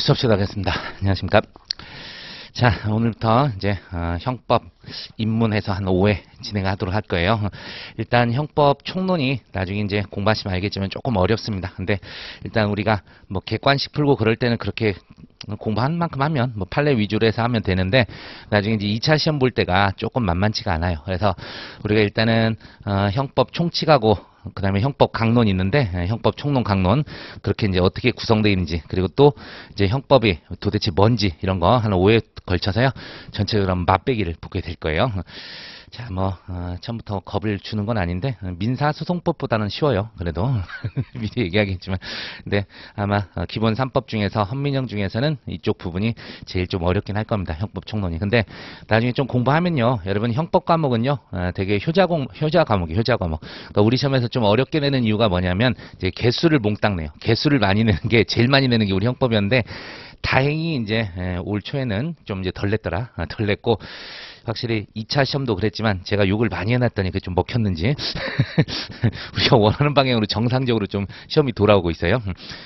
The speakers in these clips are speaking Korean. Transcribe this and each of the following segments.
수업 시작하겠습니다. 안녕하십니까. 자, 오늘부터 이제 어, 형법 입문해서 한 5회 진행하도록 할 거예요. 일단 형법 총론이 나중에 이제 공부하시면 알겠지만 조금 어렵습니다. 근데 일단 우리가 뭐 객관식 풀고 그럴 때는 그렇게 공부한 만큼 하면 뭐 판례 위주로 해서 하면 되는데 나중에 이제 2차 시험 볼 때가 조금 만만치가 않아요. 그래서 우리가 일단은 어, 형법 총칙하고 그 다음에 형법 강론 이 있는데 예, 형법 총론 강론 그렇게 이제 어떻게 구성되어 있는지 그리고 또 이제 형법이 도대체 뭔지 이런 거한 5회 걸쳐서요 전체 적 그런 맛배기를 보게 될 거예요. 자, 뭐 어, 처음부터 겁을 주는 건 아닌데 어, 민사소송법보다는 쉬워요. 그래도 미리 얘기하겠지만, 근데 아마 어, 기본 3법 중에서 헌민형 중에서는 이쪽 부분이 제일 좀 어렵긴 할 겁니다. 형법 총론이. 근데 나중에 좀 공부하면요, 여러분 형법 과목은요, 어, 되게 효자 공 효자 과목이 효자 과목. 그러니까 우리 시험에서 좀 어렵게 내는 이유가 뭐냐면 이제 개수를 몽땅 내요. 개수를 많이 내는 게 제일 많이 내는 게 우리 형법이었는데. 다행히 이제 올 초에는 좀 이제 덜 냈더라 덜 냈고 확실히 2차 시험도 그랬지만 제가 욕을 많이 해놨더니 그게 좀 먹혔는지 우리가 원하는 방향으로 정상적으로 좀 시험이 돌아오고 있어요.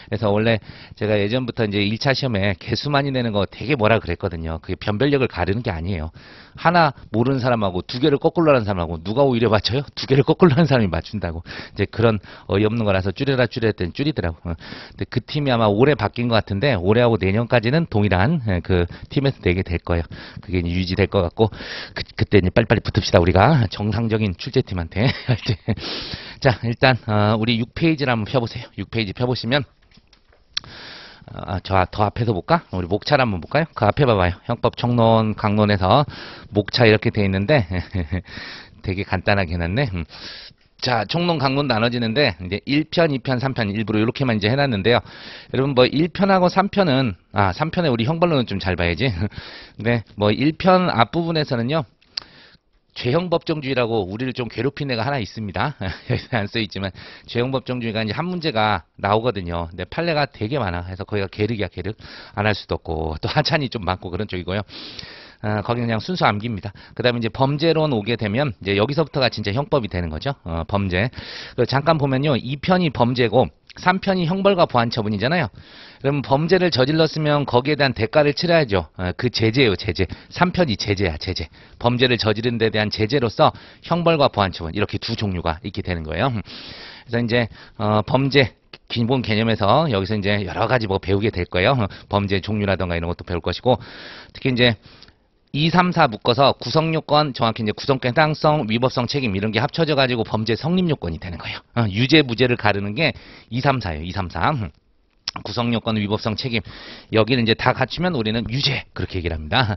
그래서 원래 제가 예전부터 이제 1차 시험에 개수 많이 내는 거 되게 뭐라 그랬거든요. 그게 변별력을 가르는 게 아니에요. 하나 모르는 사람하고 두 개를 거꾸로 하는 사람하고 누가 오히려 맞춰요? 두 개를 거꾸로 하는 사람이 맞춘다고 이제 그런 어이없는 거라서 줄여라 줄여라 했더 줄이더라고 어. 근데 그 팀이 아마 올해 바뀐 것 같은데 올해하고 내년까지는 동일한 예, 그 팀에서 내게될 네 거예요 그게 유지될 것 같고 그, 그때 이제 빨리빨리 붙읍시다 우리가 정상적인 출제팀한테 할때자 일단 어, 우리 6페이지를 한번 펴보세요 6페이지 펴보시면 아, 저더 앞에서 볼까? 우리 목차를 한번 볼까요? 그 앞에 봐봐요. 형법 청론 강론에서 목차 이렇게 돼 있는데 되게 간단하게 해놨네. 음. 자, 총론 강론 나눠지는데 이제 1편, 2편, 3편 일부러 이렇게만 이제 해놨는데요. 여러분 뭐 1편하고 3편은 아 3편에 우리 형벌론은 좀 잘 봐야지. 근데 네, 뭐 1편 앞부분에서는요. 죄형법정주의라고 우리를 좀 괴롭힌 애가 하나 있습니다. 여기서 안 써있지만 죄형법정주의가 이제 한 문제가 나오거든요. 근데 판례가 되게 많아. 그래서 거기가 계륵이야 계륵. 안할 수도 없고 또 하찬이 좀 많고 그런 쪽이고요. 아, 거기 그냥 순수 암기입니다. 그 다음에 이제 범죄론 오게 되면 이제 여기서부터가 진짜 형법이 되는 거죠. 어, 범죄. 그 잠깐 보면요. 2편이 범죄고 3편이 형벌과 보안처분이잖아요. 그럼 범죄를 저질렀으면 거기에 대한 대가를 치러야죠. 어, 그 제재예요, 제재. 3편이 제재야, 제재. 범죄를 저지른 데 대한 제재로서 형벌과 보안처분 이렇게 두 종류가 있게 되는 거예요. 그래서 이제 어, 범죄 기본 개념에서 여기서 이제 여러 가지 뭐 배우게 될 거예요. 어, 범죄 종류라던가 이런 것도 배울 것이고 특히 이제 2, 3, 4 묶어서 구성 요건, 정확히 이제 구성권 해당성, 위법성 책임 이런 게 합쳐져 가지고 범죄 성립 요건이 되는 거예요. 어, 유죄 무죄를 가르는 게 2, 3, 4예요. 2, 3, 4. 구성 요건, 위법성 책임 여기는 이제 다 갖추면 우리는 유죄 그렇게 얘기를 합니다.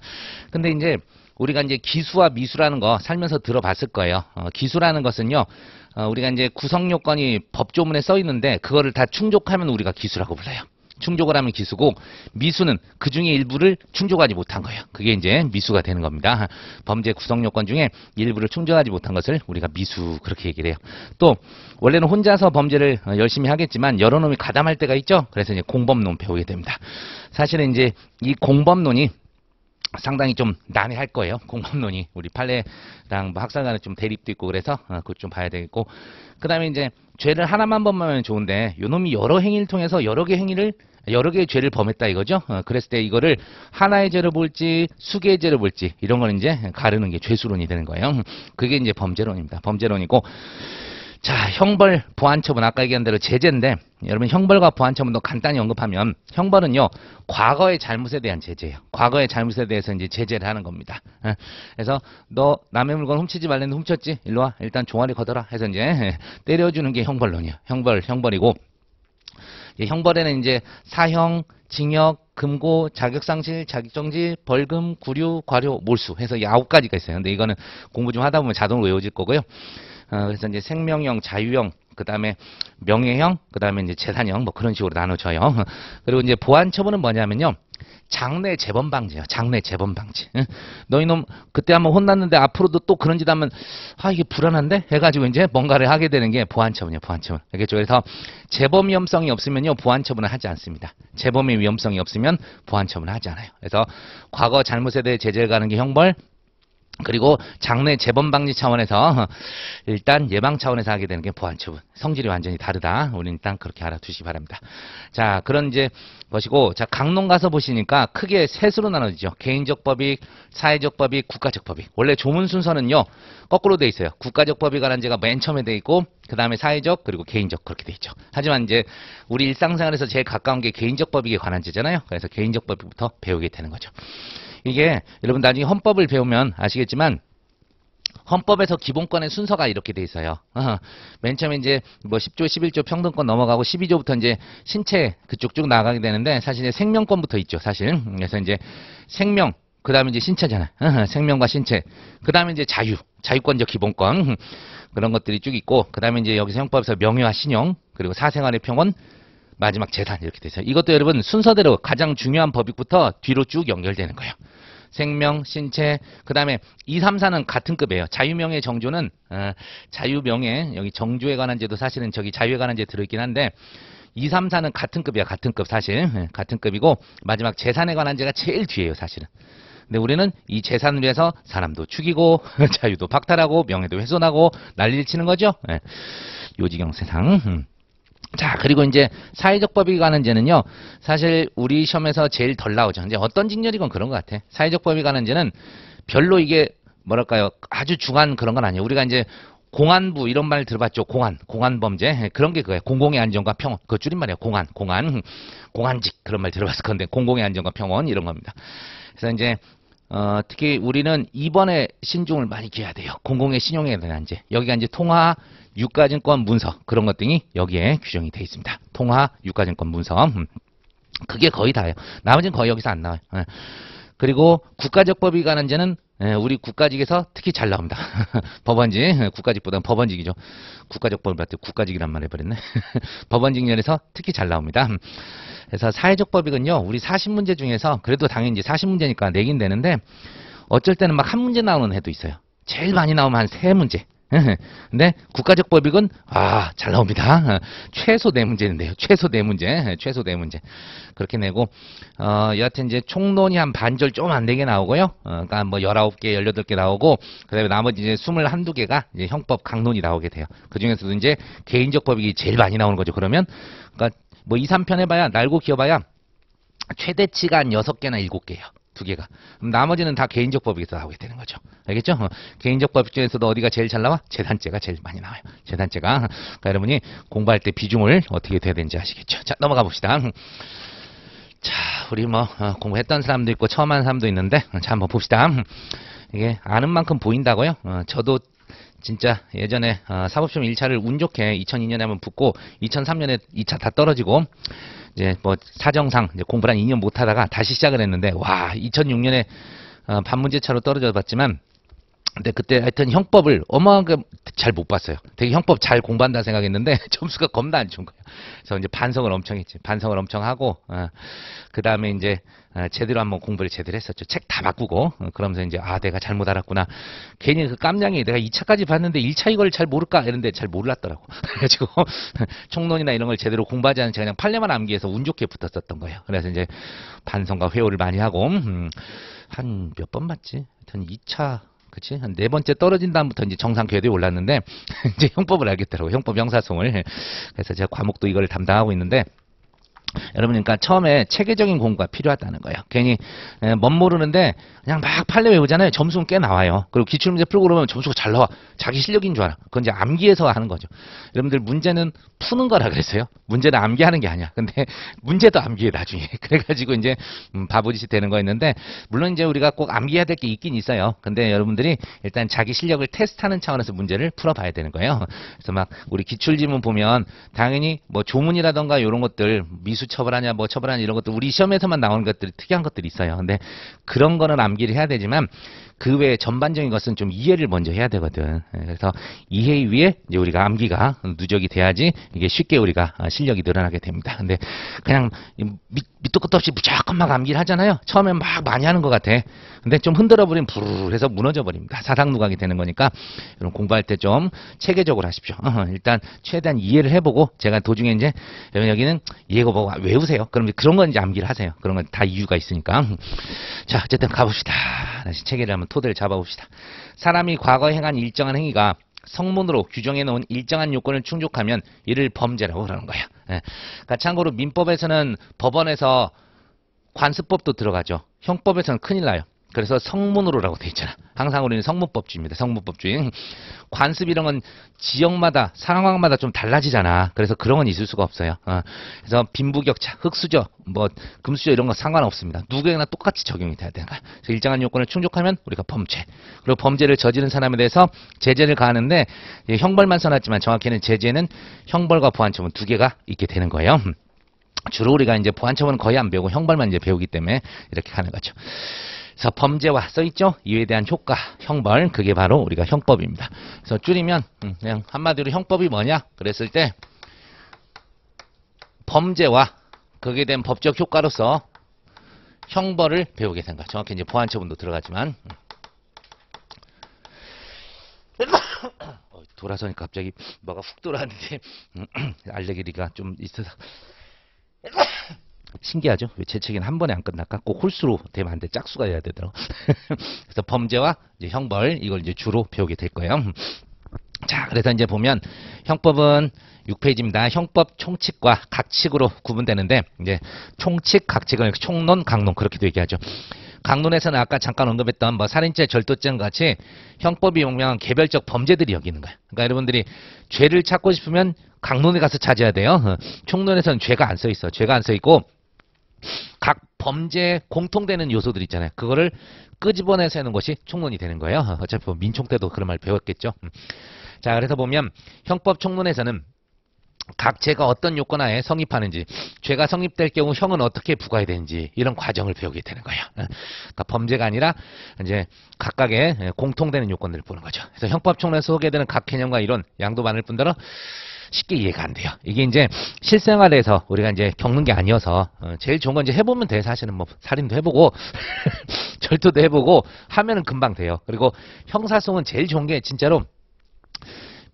근데 이제 우리가 이제 기수와 미수라는 거 살면서 들어봤을 거예요. 어, 기수라는 것은요. 어, 우리가 이제 구성 요건이 법조문에 써 있는데 그거를 다 충족하면 우리가 기수라고 불러요. 충족을 하면 기수고 미수는 그 중에 일부를 충족하지 못한 거예요. 그게 이제 미수가 되는 겁니다. 범죄 구성 요건 중에 일부를 충족하지 못한 것을 우리가 미수 그렇게 얘기를 해요. 또 원래는 혼자서 범죄를 어, 열심히 하겠지만 여러 놈이 가담할 때가 있죠. 그래서 이제 공범론 배우게 됩니다. 사실은 이제 이 공범론이 상당히 좀 난해할 거예요. 공감론이 우리 판례랑 뭐학사 간에 좀 대립도 있고 그래서 어, 그것 좀 봐야 되겠고 그 다음에 이제 죄를 하나만 범하면 좋은데 요놈이 여러 행위를 통해서 여러 개 행위를 여러 개의 죄를 범했다 이거죠. 어, 그랬을 때 이거를 하나의 죄로 볼지 수개의 죄로 볼지 이런 걸 이제 가르는 게 죄수론이 되는 거예요. 그게 이제 범죄론입니다. 범죄론이고 자, 형벌 보완처분 아까 얘기한 대로 제재인데 여러분 형벌과 보완처분도 간단히 언급하면 형벌은요 과거의 잘못에 대한 제재예요. 과거의 잘못에 대해서 이제 제재를 하는 겁니다. 예. 그래서 너 남의 물건 훔치지 말랬는데 훔쳤지? 일로 와 일단 종아리 걷어라 해서 이제 예, 때려주는 게 형벌론이에요. 형벌 형벌이고 형벌에는 이제 사형, 징역, 금고, 자격상실, 자격정지, 벌금, 구류, 과료, 몰수 해서 이 아홉 가지가 있어요. 근데 이거는 공부 좀 하다 보면 자동으로 외워질 거고요. 어, 그래서 이제 생명형, 자유형, 그 다음에 명예형, 그 다음에 이제 재산형 뭐 그런 식으로 나눠져요. 그리고 이제 보안 처분은 뭐냐면요. 장내 재범 방지요. 장내 재범 방지. 너희놈 그때 한번 혼났는데 앞으로도 또 그런 짓 하면 아 이게 불안한데 해가지고 이제 뭔가를 하게 되는 게 보안 처분이에요. 보안 처분. 알겠죠? 그래서 재범 위험성이 없으면요 보안 처분을 하지 않습니다. 재범의 위험성이 없으면 보안 처분을 하지 않아요. 그래서 과거 잘못에 대해 제재를 가는 게 형벌, 그리고 장내 재범 방지 차원에서 일단 예방 차원에서 하게 되는 게 보안 처분 성질이 완전히 다르다 우리는 일단 그렇게 알아두시기 바랍니다 자 그런 이제 것이고 자 강론 가서 보시니까 크게 셋으로 나눠지죠 개인적 법익 사회적 법익 국가적 법익 원래 조문 순서는요 거꾸로 돼 있어요 국가적 법익 관한 제가 맨 처음에 돼 있고 그 다음에 사회적 그리고 개인적 그렇게 돼 있죠 하지만 이제 우리 일상생활에서 제일 가까운 게 개인적 법익에 관한 제잖아요 그래서 개인적 법익부터 배우게 되는 거죠 이게 여러분 나중에 헌법을 배우면 아시겠지만 헌법에서 기본권의 순서가 이렇게 돼 있어요. 맨 처음에 이제 뭐 10조, 11조 평등권 넘어가고 12조부터 이제 신체 그쪽 쭉 나가게 되는데 사실 이 생명권부터 있죠, 사실. 그래서 이제 생명, 그 다음에 이제 신체잖아. 생명과 신체. 그 다음에 이제 자유, 자유권적 기본권. 그런 것들이 쭉 있고, 그 다음에 이제 여기서 형법에서 명예와 신용, 그리고 사생활의 평온, 마지막 재산 이렇게 돼 있어요. 이것도 여러분 순서대로 가장 중요한 법익부터 뒤로 쭉 연결되는 거예요. 생명, 신체, 그 다음에 2, 3, 4는 같은 급이에요. 자유명예 정조는 어, 자유명예, 여기 정조에 관한 제도 사실은 저기 자유에 관한 제도 들어있긴 한데 2, 3, 4는 같은 급이야. 같은 급 사실. 예, 같은 급이고 마지막 재산에 관한 제가 제일 뒤에요. 사실은. 근데 우리는 이 재산을 위해서 사람도 죽이고 자유도 박탈하고 명예도 훼손하고 난리를 치는 거죠. 예. 요지경 세상. 음. 자 그리고 이제 사회적 법익관한제는요 사실 우리 시험에서 제일 덜 나오죠 이제 어떤 직렬이건 그런 것 같아 사회적 법익관한제는 별로 이게 뭐랄까요 아주 중한 그런 건 아니에요 우리가 이제 공안부 이런 말 들어봤죠 공안 공안 범죄 예, 그런 게 그거예요 공공의 안전과 평온 그 줄임말이에요 공안 공안 공안직 그런 말 들어봤을 건데 공공의 안전과 평온 이런 겁니다 그래서 이제 어, 특히 우리는 이번에 신중을 많이 기해야 돼요. 공공의 신용에 대한 이제 여기가 이제 통화 유가증권 문서 그런 것 등이 여기에 규정이 돼 있습니다. 통화 유가증권 문서 음. 그게 거의 다예요. 나머지는 거의 여기서 안 나와요. 예. 그리고 국가적법이반한죄는 예, 우리 국가직에서 특히 잘 나옵니다. 법원직, 예, 국가직보다는 법원직이죠. 국가적 법을 봤더니 국가직이란 말 해버렸네. 법원직 면에서 특히 잘 나옵니다. 그래서 사회적 법익은요, 우리 40문제 중에서 그래도 당연히 40문제니까 내긴 되는데 어쩔 때는 막 한 문제 나오는 해도 있어요. 제일 많이 나오면 한세 문제. 근데 국가적 법익은 아 잘 나옵니다. 최소 네 문제인데요. 최소 네 문제, 최소 네 문제 그렇게 내고 어 여하튼 이제 총론이 한 반절 좀 안 되게 나오고요. 어, 그러니까 뭐1 9 개, 1 8개 나오고 그다음에 나머지 이제 2 1한 개가 이제 형법 강론이 나오게 돼요. 그 중에서도 이제 개인적 법익이 제일 많이 나오는 거죠. 그러면 그러니까 뭐 2, 3편 해봐야 날고 기어봐야 최대치가 한 6개나 7개예요. 두 개가. 그럼 나머지는 다 개인적 법이기도 하게 되는 거죠. 알겠죠? 어, 개인적 법 중에서도 어디가 제일 잘 나와? 재산죄가 제일 많이 나와요. 재산죄가 그러니까 여러분이 공부할 때 비중을 어떻게 돼야 되는지 아시겠죠? 자, 넘어가 봅시다. 자, 우리 뭐 어, 공부했던 사람도 있고 처음 한 사람도 있는데 어, 자, 한번 봅시다. 이게 아는 만큼 보인다고요? 어, 저도 진짜 예전에 어, 사법시험 1차를 운 좋게 2002년에 한번 붙고 2003년에 2차 다 떨어지고 이제 뭐 사정상 이제 공부를 한 2년 못하다가 다시 시작을 했는데 와 2006년에 어, 반문제차로 떨어져 봤지만 근데 그때 하여튼 형법을 어마어마하게 잘 못 봤어요. 되게 형법 잘 공부한다 생각했는데 점수가 겁나 안 좋은 거예요. 그래서 이제 반성을 엄청 했지. 반성을 엄청 하고 어, 그 다음에 이제 어, 제대로 한번 공부를 제대로 했었죠. 책 다 바꾸고 어, 그러면서 이제 아 내가 잘못 알았구나. 괜히 그 깜냥이 내가 2차까지 봤는데 1차 이걸 잘 모를까 했는데잘 몰랐더라고. 그래가지고 총론이나 이런 걸 제대로 공부하지 않은 제가 그냥 판례만 암기해서 운 좋게 붙었었던 거예요. 그래서 이제 반성과 회오를 많이 하고 음, 한 몇 번 맞지? 하여튼 2차 그치? 한 네 번째 떨어진 다음부터 이제 정상 궤도에 올랐는데 이제 형법을 알겠더라고. 요 형법 형사송을. 그래서 제가 과목도 이걸 담당하고 있는데 여러분 그러니까 처음에 체계적인 공부가 필요하다는 거예요. 괜히 멋 모르는데 그냥 막 판례 외우잖아요. 점수는 꽤 나와요. 그리고 기출문제 풀고 그러면 점수가 잘 나와. 자기 실력인 줄 알아. 그건 이제 암기해서 하는 거죠. 여러분들 문제는 푸는 거라 그랬어요. 문제는 암기하는 게 아니야. 근데 문제도 암기해 나중에. 그래가지고 이제 음, 바보짓이 되는 거였는데 물론 이제 우리가 꼭 암기해야 될 게 있긴 있어요. 근데 여러분들이 일단 자기 실력을 테스트하는 차원에서 문제를 풀어봐야 되는 거예요. 그래서 막 우리 기출지문 보면 당연히 뭐 조문이라던가 이런 것들 미수 감수 처벌하냐 뭐 처벌하냐 이런 것도 우리 시험에서만 나오는 것들이 특이한 것들이 있어요. 근데 그런 거는 암기를 해야 되지만 그 외에 전반적인 것은 좀 이해를 먼저 해야 되거든. 예, 그래서 이해 위에 이제 우리가 암기가 누적이 돼야지 이게 쉽게 우리가 아, 실력이 늘어나게 됩니다. 근데 그냥 밑, 밑도 끝도 없이 무조건 막 암기를 하잖아요. 처음엔 막 많이 하는 것 같아. 근데 좀 흔들어 버리면 부르르 해서 무너져 버립니다. 사상 누각이 되는 거니까 이런 공부할 때 좀 체계적으로 하십시오. 일단 최대한 이해를 해보고 제가 도중에 이제 여기는 러분여 이해가 보고 뭐 외우세요. 그럼 그런 건 이제 암기를 하세요. 그런 건 다 이유가 있으니까. 자, 어쨌든 가봅시다. 다시 체계를 한번 한번 토대를 잡아봅시다. 사람이 과거 에 행한 일정한 행위가 성문으로 규정해놓은 일정한 요건을 충족하면 이를 범죄라고 그러는 거예요 예. 그러니까 참고로 민법에서는 법원에서 관습법도 들어가죠. 형법에서는 큰일 나요. 그래서 성문으로라고 돼 있잖아. 항상 우리는 성문법주의입니다. 성문법주의. 관습 이런 건 지역마다 상황마다 좀 달라지잖아. 그래서 그런 건 있을 수가 없어요. 어. 그래서 빈부격차, 흙수저, 뭐 금수저 이런 거 상관없습니다. 누구에게나 똑같이 적용이 돼야 되는 거야. 그래서 일정한 요건을 충족하면 우리가 범죄. 그리고 범죄를 저지른 사람에 대해서 제재를 가하는데 예, 형벌만 써놨지만 정확히는 제재는 형벌과 보안처분 두 개가 있게 되는 거예요. 주로 우리가 이제 보안처분은 거의 안 배우고 형벌만 이제 배우기 때문에 이렇게 가는 거죠. 그래서 범죄와 써있죠. 이에 대한 효과, 형벌 그게 바로 우리가 형법입니다. 그래서 줄이면 음, 그냥 한마디로 형법이 뭐냐 그랬을 때 범죄와 그에 대한 법적 효과로서 형벌을 배우게 된 거. 정확히 이제 보완처분도 들어가지만 음. 어, 돌아서니까 갑자기 뭐가 훅 돌아왔는데 음, 알레르기가 좀 있어서 신기하죠? 왜 재채기는 한 번에 안 끝날까? 꼭 홀수로 되면 안 돼. 짝수가 돼야 되더라고. 그래서 범죄와 이제 형벌 이걸 이제 주로 배우게 될 거예요. 자, 그래서 이제 보면 형법은 6페이지입니다. 형법 총칙과 각칙으로 구분되는데 이제 총칙, 각칙을 총론, 강론 그렇게 도 얘기하죠. 강론에서는 아까 잠깐 언급했던 뭐 살인죄, 절도죄 같이 형법이 용명한 개별적 범죄들이 여기는 거예요 그러니까 여러분들이 죄를 찾고 싶으면 강론에 가서 찾아야 돼요. 어, 총론에서는 죄가 안 써 있어. 죄가 안 써 있고 각 범죄에 공통되는 요소들 있잖아요. 그거를 끄집어내서 하는 것이 총론이 되는 거예요. 어차피 뭐 민총 때도 그런 말 배웠겠죠. 음. 자, 그래서 보면 형법 총론에서는 각 죄가 어떤 요건 하에 성립하는지, 죄가 성립될 경우 형은 어떻게 부과해야 되는지 이런 과정을 배우게 되는 거예요. 음. 그러니까 범죄가 아니라 이제 각각의 공통되는 요건들을 보는 거죠. 그래서 형법총론에서 소개되는 각 개념과 이론, 양도 많을 뿐더러 쉽게 이해가 안 돼요. 이게 이제 실생활에서 우리가 이제 겪는 게 아니어서 어, 제일 좋은 건 이제 해보면 돼. 사실은 뭐 살인도 해보고 절도도 해보고 하면은 금방 돼요. 그리고 형사소송은 제일 좋은 게 진짜로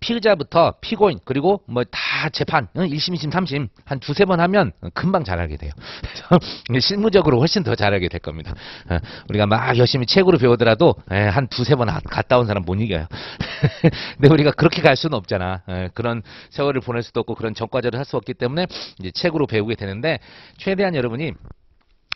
피의자부터 피고인 그리고 뭐 다 재판 1심, 2심, 3심 한 두세 번 하면 금방 잘하게 돼요. 실무적으로 훨씬 더 잘하게 될 겁니다. 우리가 막 열심히 책으로 배우더라도 예, 한 두세 번 갔다 온 사람 못 이겨요. 근데 우리가 그렇게 갈 수는 없잖아. 예, 그런 세월을 보낼 수도 없고 그런 전과제를 할 수 없기 때문에 이제 책으로 배우게 되는데 최대한 여러분이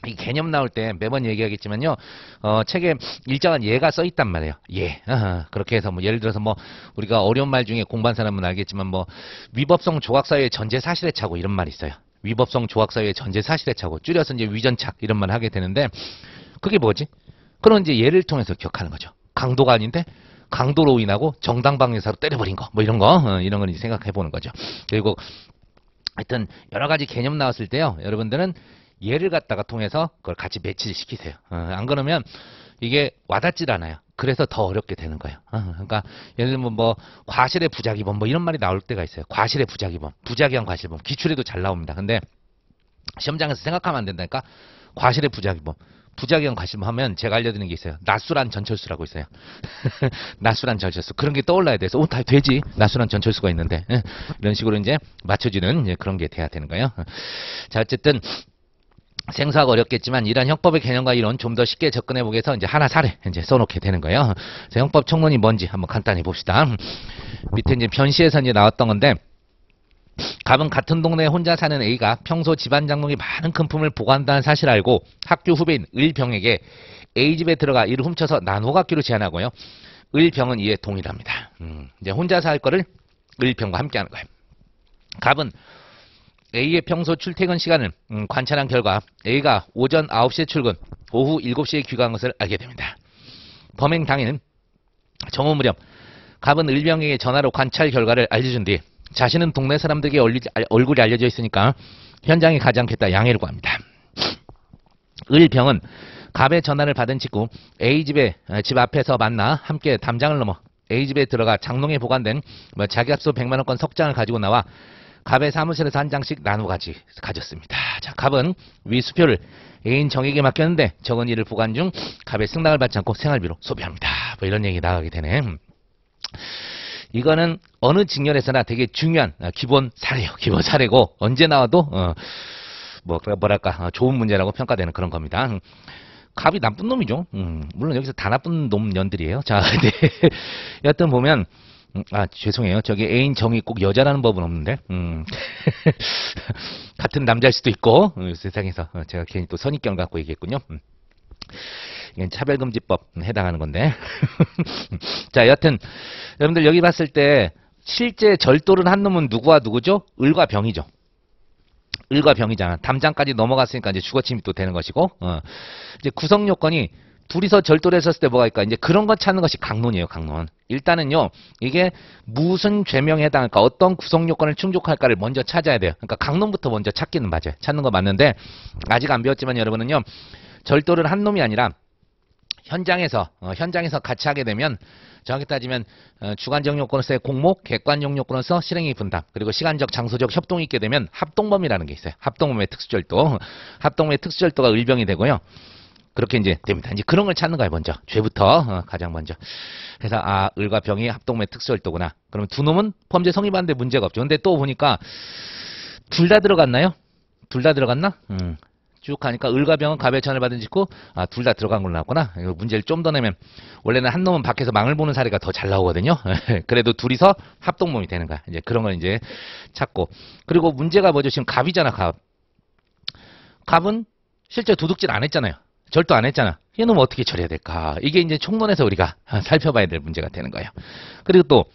이 개념 나올 때 매번 얘기하겠지만요. 어, 책에 일정한 예가 써 있단 말이에요. 예. 어허, 그렇게 해서 뭐 예를 들어서 뭐 우리가 어려운 말 중에 공부한 사람은 알겠지만 뭐 위법성 조각사의 전제 사실에 차고 이런 말이 있어요. 위법성 조각사의 전제 사실에 차고 줄여서 이제 위전착 이런 말 하게 되는데 그게 뭐지? 그런 이제 예를 통해서 기억하는 거죠. 강도가 아닌데 강도로 인하고 정당방위사로 때려버린 거뭐 이런 거 어, 이런 걸 이제 생각해 보는 거죠. 그리고 하여튼 여러 가지 개념 나왔을 때요. 여러분들은 얘를 갖다가 통해서 그걸 같이 매치를 시키세요. 어, 안 그러면 이게 와닿질 않아요. 그래서 더 어렵게 되는 거예요. 어, 그러니까 예를 들면 뭐 과실의 부작위범 뭐 이런 말이 나올 때가 있어요. 과실의 부작위범, 부작위한 과실범, 기출에도 잘 나옵니다. 근데 시험장에서 생각하면 안 된다니까 과실의 부작위범. 부작용 과실범 하면 제가 알려드리는 게 있어요. 나수란 전철수라고 있어요. 나수란 전철수. 그런 게 떠올라야 돼서, 오, 다 되지. 나수란 전철수가 있는데. 예, 이런 식으로 이제 맞춰지는 예, 그런 게 돼야 되는 거예요. 자, 어쨌든 생소하고 어렵겠지만 이런 형법의 개념과 이론 좀 더 쉽게 접근해 보기위해서 이제 하나 사례 이제 써놓게 되는 거예요. 그래서 형법 총론이 뭔지 한번 간단히 봅시다. 밑에 이제 변시에서 이제 나왔던 건데 갑은 같은 동네에 혼자 사는 A가 평소 집안 장롱이 많은 금품을 보관한다는 사실 알고 학교 후배인 을병에게 A 집에 들어가 이를 훔쳐서 나눠 갖기로 제안하고요. 을병은 이에 동의합니다. 음, 이제 혼자 살 거를 을병과 함께 하는 거예요. 갑은 A의 평소 출퇴근 시간을 음, 관찰한 결과 A가 오전 9시에 출근, 오후 7시에 귀가한 것을 알게 됩니다. 범행 당일 정오 무렵 갑은 을병에게 전화로 관찰 결과를 알려준 뒤 자신은 동네 사람들에게 얼굴이 알려져 있으니까 현장에 가지 않겠다 양해를 구합니다. 을병은 갑의 전화를 받은 직후 A집의 집 앞에서 만나 함께 담장을 넘어 A집에 들어가 장롱에 보관된 뭐 자기압소 100만원권 석장을 가지고 나와 갑의 사무실에서 한 장씩 나누 가지, 가졌습니다. 자, 갑은 위 수표를 애인 정에게 맡겼는데 적은 일을 보관 중 갑의 승낙을 받지 않고 생활비로 소비합니다. 뭐 이런 얘기 나가게 되네. 이거는 어느 직렬에서나 되게 중요한 아, 기본 사례요. 기본 사례고 언제 나와도 어, 뭐 그러니까 뭐랄까 어, 좋은 문제라고 평가되는 그런 겁니다. 음, 갑이 나쁜 놈이죠. 음, 물론 여기서 다 나쁜 놈 년들이에요. 자, 근 네. 여하튼 보면 음, 아 죄송해요. 저기 애인 정이 꼭 여자라는 법은 없는데. 음. 같은 남자일 수도 있고 어, 세상에서 어, 제가 괜히 또 선입견을 갖고 얘기했군요. 음. 이건 차별금지법 해당하는 건데. 자 여하튼 여러분들 여기 봤을 때 실제 절도를 한 놈은 누구와 누구죠? 을과 병이죠. 을과 병이잖아. 담장까지 넘어갔으니까 이제 주거침입도 되는 것이고, 어. 이제 구성 요건이 둘이서 절도를 했었을 때 뭐가 있까 이제 그런 것 찾는 것이 강론이에요 강론 일단은요 이게 무슨 죄명에 해당할까 어떤 구성요건을 충족할까를 먼저 찾아야 돼요 그러니까 강론부터 먼저 찾기는 맞아요 찾는 거 맞는데 아직 안 배웠지만 여러분은요 절도를 한 놈이 아니라 현장에서 어, 현장에서 같이 하게 되면 정확히 따지면 어, 주관적 요건으로서의 공모, 객관적 요건으로서 실행이 분담, 그리고 시간적, 장소적 협동이 있게 되면 합동범이라는 게 있어요. 합동범의 특수절도, 합동범의 특수절도가 을병이 되고요. 그렇게 이제 됩니다. 이제 그런 걸 찾는 거야 먼저. 죄부터 어, 가장 먼저. 그래서 아, 을과 병이 합동의 특수활동구나 그러면 두 놈은 범죄 성립하는데 문제가 없죠. 근데 또 보니까 둘 다 들어갔나요? 둘 다 들어갔나? 음. 쭉 가니까 을과 병은 갑의 천을 받은 짓고 아, 둘 다 들어간 걸로 나왔구나. 이거 문제를 좀 더 내면 원래는 한 놈은 밖에서 망을 보는 사례가 더 잘 나오거든요. 그래도 둘이서 합동몸이 되는 거야. 이제 그런 걸 이제 찾고 그리고 문제가 뭐죠? 지금 갑이잖아, 갑. 갑은 실제 도둑질 안 했잖아요. 절도 안 했잖아. 이놈 어떻게 처리해야 될까? 이게 이제 총론에서 우리가 살펴봐야 될 문제가 되는 거예요. 그리고 또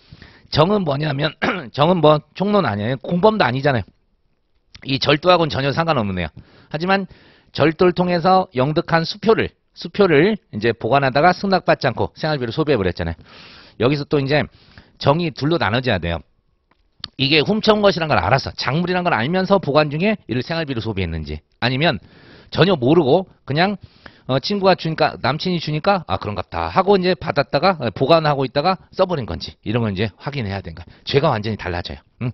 정은 뭐냐면 정은 뭐 총론 아니에요. 공범도 아니잖아요. 이 절도하고는 전혀 상관없네요. 하지만 절도를 통해서 영득한 수표를 수표를 이제 보관하다가 승낙받지 않고 생활비로 소비해버렸잖아요. 여기서 또 이제 정이 둘로 나눠져야 돼요. 이게 훔쳐온 것이란 걸 알아서 작물이란 걸 알면서 보관 중에 이를 생활비로 소비했는지 아니면 전혀 모르고 그냥 어, 친구가 주니까 남친이 주니까 아 그런갑다 하고 이제 받았다가 어, 보관하고 있다가 써버린 건지 이런 건 이제 확인해야 된다. 죄가 완전히 달라져요. 음.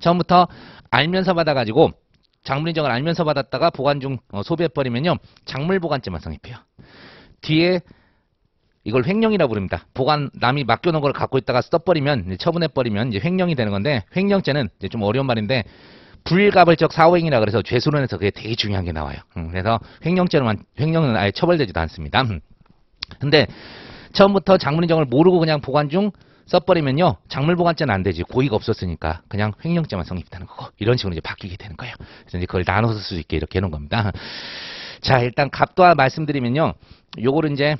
처음부터 알면서 받아가지고 작물 인정을 알면서 받았다가 보관 중 어, 소비해버리면요 작물 보관죄만 성립해요. 뒤에 이걸 횡령이라 부릅니다. 보관 남이 맡겨놓은 걸 갖고 있다가 써버리면 처분해버리면 이제 횡령이 되는 건데 횡령죄는 이제 좀 어려운 말인데 불가벌적 사고행위라 그래서 죄수론에서 그게 되게 중요한 게 나와요. 음, 그래서 횡령죄로만 횡령은 아예 처벌되지도 않습니다. 음. 근데 처음부터 작물인정을 모르고 그냥 보관 중 써버리면요 작물 보관죄는 안 되지 고의가 없었으니까 그냥 횡령죄만 성립되는 거고 이런 식으로 이제 바뀌게 되는 거예요. 그래서 이제 그걸 나눠서 쓸 수 있게 이렇게 해놓은 겁니다. 자 일단 값도와 말씀드리면요 요거를 이제